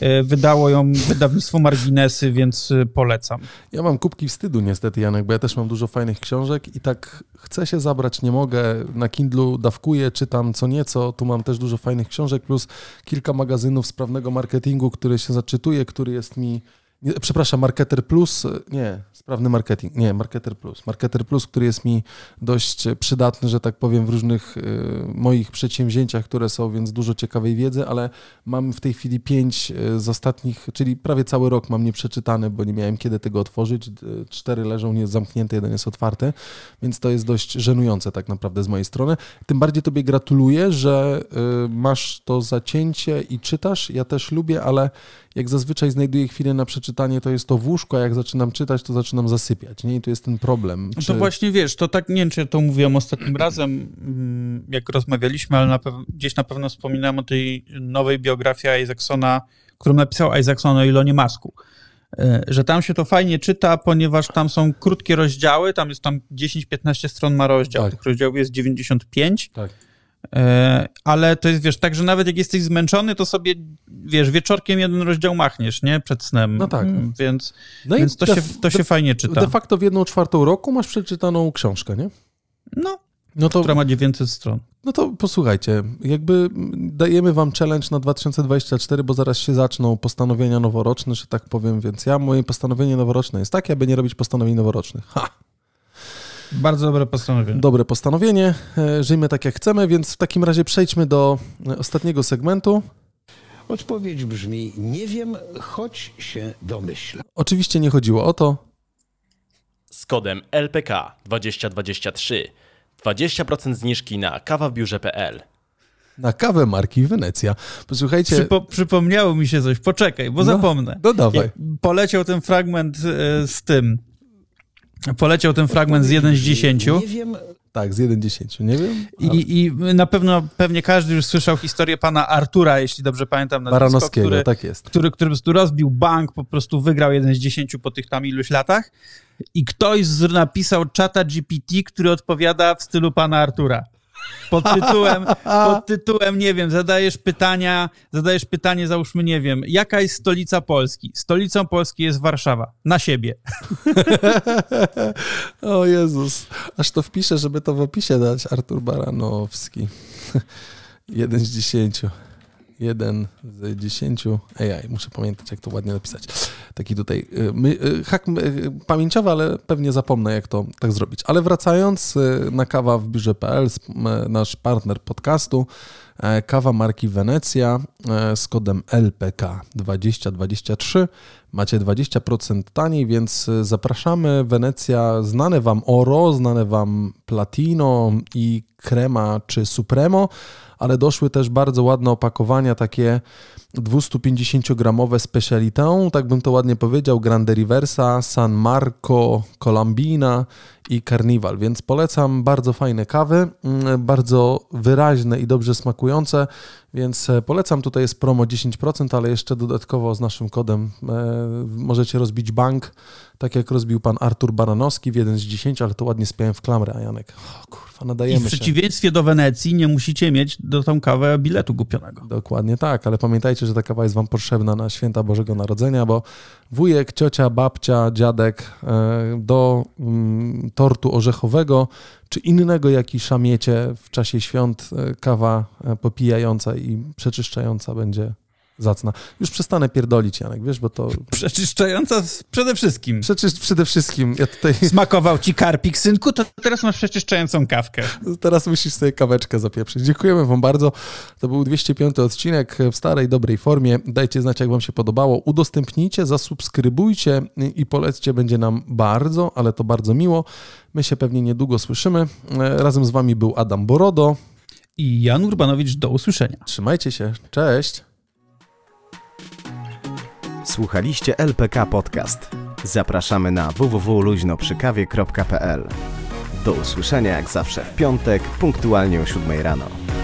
E, wydało ją wydawnictwo Marginesy, więc e, polecam. Ja mam kubki wstydu niestety, Janek, bo ja też mam dużo fajnych książek i tak chcę się zabrać, nie mogę. Na Kindlu dawkuję, czytam co nieco. Tu mam też dużo fajnych książek, plus kilka magazynów sprawnego marketingu, które się zaczytuje, który jest mi nie, przepraszam, Marketer Plus, e, nie, sprawny marketing, nie, Marketer Plus. Marketer Plus, który jest mi dość przydatny, że tak powiem, w różnych y, moich przedsięwzięciach, które są, więc dużo ciekawej wiedzy, ale mam w tej chwili pięć e, z ostatnich, czyli prawie cały rok mam nieprzeczytany, bo nie miałem kiedy tego otworzyć. Cztery leżą nie zamknięte, jeden jest otwarty, więc to jest dość żenujące tak naprawdę z mojej strony. Tym bardziej Tobie gratuluję, że y, masz to zacięcie i czytasz. Ja też lubię, ale jak zazwyczaj znajduję chwilę na przeczytanie, czytanie to jest to w łóżku, a jak zaczynam czytać, to zaczynam zasypiać, nie? I tu jest ten problem. No czy... To właśnie wiesz, to tak, nie wiem, czy ja to mówiłem ostatnim razem, mm, jak rozmawialiśmy, ale na gdzieś na pewno wspominałem o tej nowej biografii Isaacsona, którą napisał Isaacson o Ilonie Masku. E, że tam się to fajnie czyta, ponieważ tam są krótkie rozdziały, tam jest tam 10-15 stron ma rozdział, tak. tych rozdziałów jest 95. Tak E, ale to jest, wiesz, tak, że nawet jak jesteś zmęczony, to sobie, wiesz, wieczorkiem jeden rozdział machniesz, nie? Przed snem. No tak. Mm, więc, no więc to, de, się, to się fajnie czyta. De facto w jedną czwartą roku masz przeczytaną książkę, nie? No. no to, która ma 900 stron. No to posłuchajcie, jakby dajemy wam challenge na 2024, bo zaraz się zaczną postanowienia noworoczne, że tak powiem, więc ja moje postanowienie noworoczne jest takie, aby nie robić postanowień noworocznych. Ha! Bardzo dobre postanowienie. Dobre postanowienie. E, żyjmy tak, jak chcemy, więc w takim razie przejdźmy do e, ostatniego segmentu. Odpowiedź brzmi: Nie wiem, choć się domyślam. Oczywiście nie chodziło o to. Z kodem LPK 2023 20% zniżki na kawa w biurze.pl. Na kawę marki Wenecja. Posłuchajcie. Przypo, przypomniało mi się coś, poczekaj, bo no, zapomnę. Dodawaj. Ja poleciał ten fragment e, z tym Poleciał ten fragment z 1 z 10. Nie wiem. Tak, z 1 10, nie wiem. Ale... I, I na pewno, pewnie każdy już słyszał historię pana Artura, jeśli dobrze pamiętam. Baranowskiego, który, tak jest. Który, który po prostu rozbił bank, po prostu wygrał 1 z 10 po tych tam iluś latach. I ktoś napisał czata GPT, który odpowiada w stylu pana Artura pod tytułem, pod tytułem, nie wiem, zadajesz pytania, zadajesz pytanie, załóżmy, nie wiem, jaka jest stolica Polski? Stolicą Polski jest Warszawa. Na siebie. o Jezus. Aż to wpiszę, żeby to w opisie dać. Artur Baranowski. Jeden z dziesięciu jeden z dziesięciu AI. Muszę pamiętać, jak to ładnie napisać. Taki tutaj y, my, y, hack y, pamięciowy, ale pewnie zapomnę, jak to tak zrobić. Ale wracając na kawa w biurze.pl, nasz partner podcastu, e, kawa marki Wenecja e, z kodem LPK 2023. Macie 20% taniej, więc zapraszamy. Wenecja, znane Wam Oro, znane Wam Platino i Krema czy Supremo, ale doszły też bardzo ładne opakowania, takie 250-gramowe Specialitin, tak bym to ładnie powiedział, Grande Riversa, San Marco, Colombina i Carnival, więc polecam bardzo fajne kawy, mm, bardzo wyraźne i dobrze smakujące. Więc e, polecam, tutaj jest promo 10%, ale jeszcze dodatkowo z naszym kodem e, możecie rozbić bank, tak jak rozbił pan Artur Baranowski w jeden z 10, ale to ładnie spiałem w klamrę, a Janek, o kurwa, nadajemy w się. w przeciwieństwie do Wenecji nie musicie mieć do tą kawę biletu kupionego. Dokładnie tak, ale pamiętajcie, że ta kawa jest wam potrzebna na święta Bożego Narodzenia, bo wujek, ciocia, babcia, dziadek e, do mm, tortu orzechowego czy innego jak i szamiecie w czasie świąt e, kawa e, popijająca i przeczyszczająca będzie zacna. Już przestanę pierdolić, Janek, wiesz, bo to... Przeczyszczająca przede wszystkim. Przeczysz... Przede wszystkim. Ja tutaj... Smakował ci karpik, synku, to teraz masz przeczyszczającą kawkę. Teraz musisz sobie kaweczkę zapieprzyć. Dziękujemy wam bardzo. To był 205 odcinek w starej, dobrej formie. Dajcie znać, jak wam się podobało. Udostępnijcie, zasubskrybujcie i polećcie. Będzie nam bardzo, ale to bardzo miło. My się pewnie niedługo słyszymy. E, razem z wami był Adam Borodo. I Jan Urbanowicz, do usłyszenia. Trzymajcie się. Cześć. Słuchaliście LPK Podcast. Zapraszamy na www.luźnoprzykawie.pl. Do usłyszenia jak zawsze w piątek, punktualnie o 7 rano.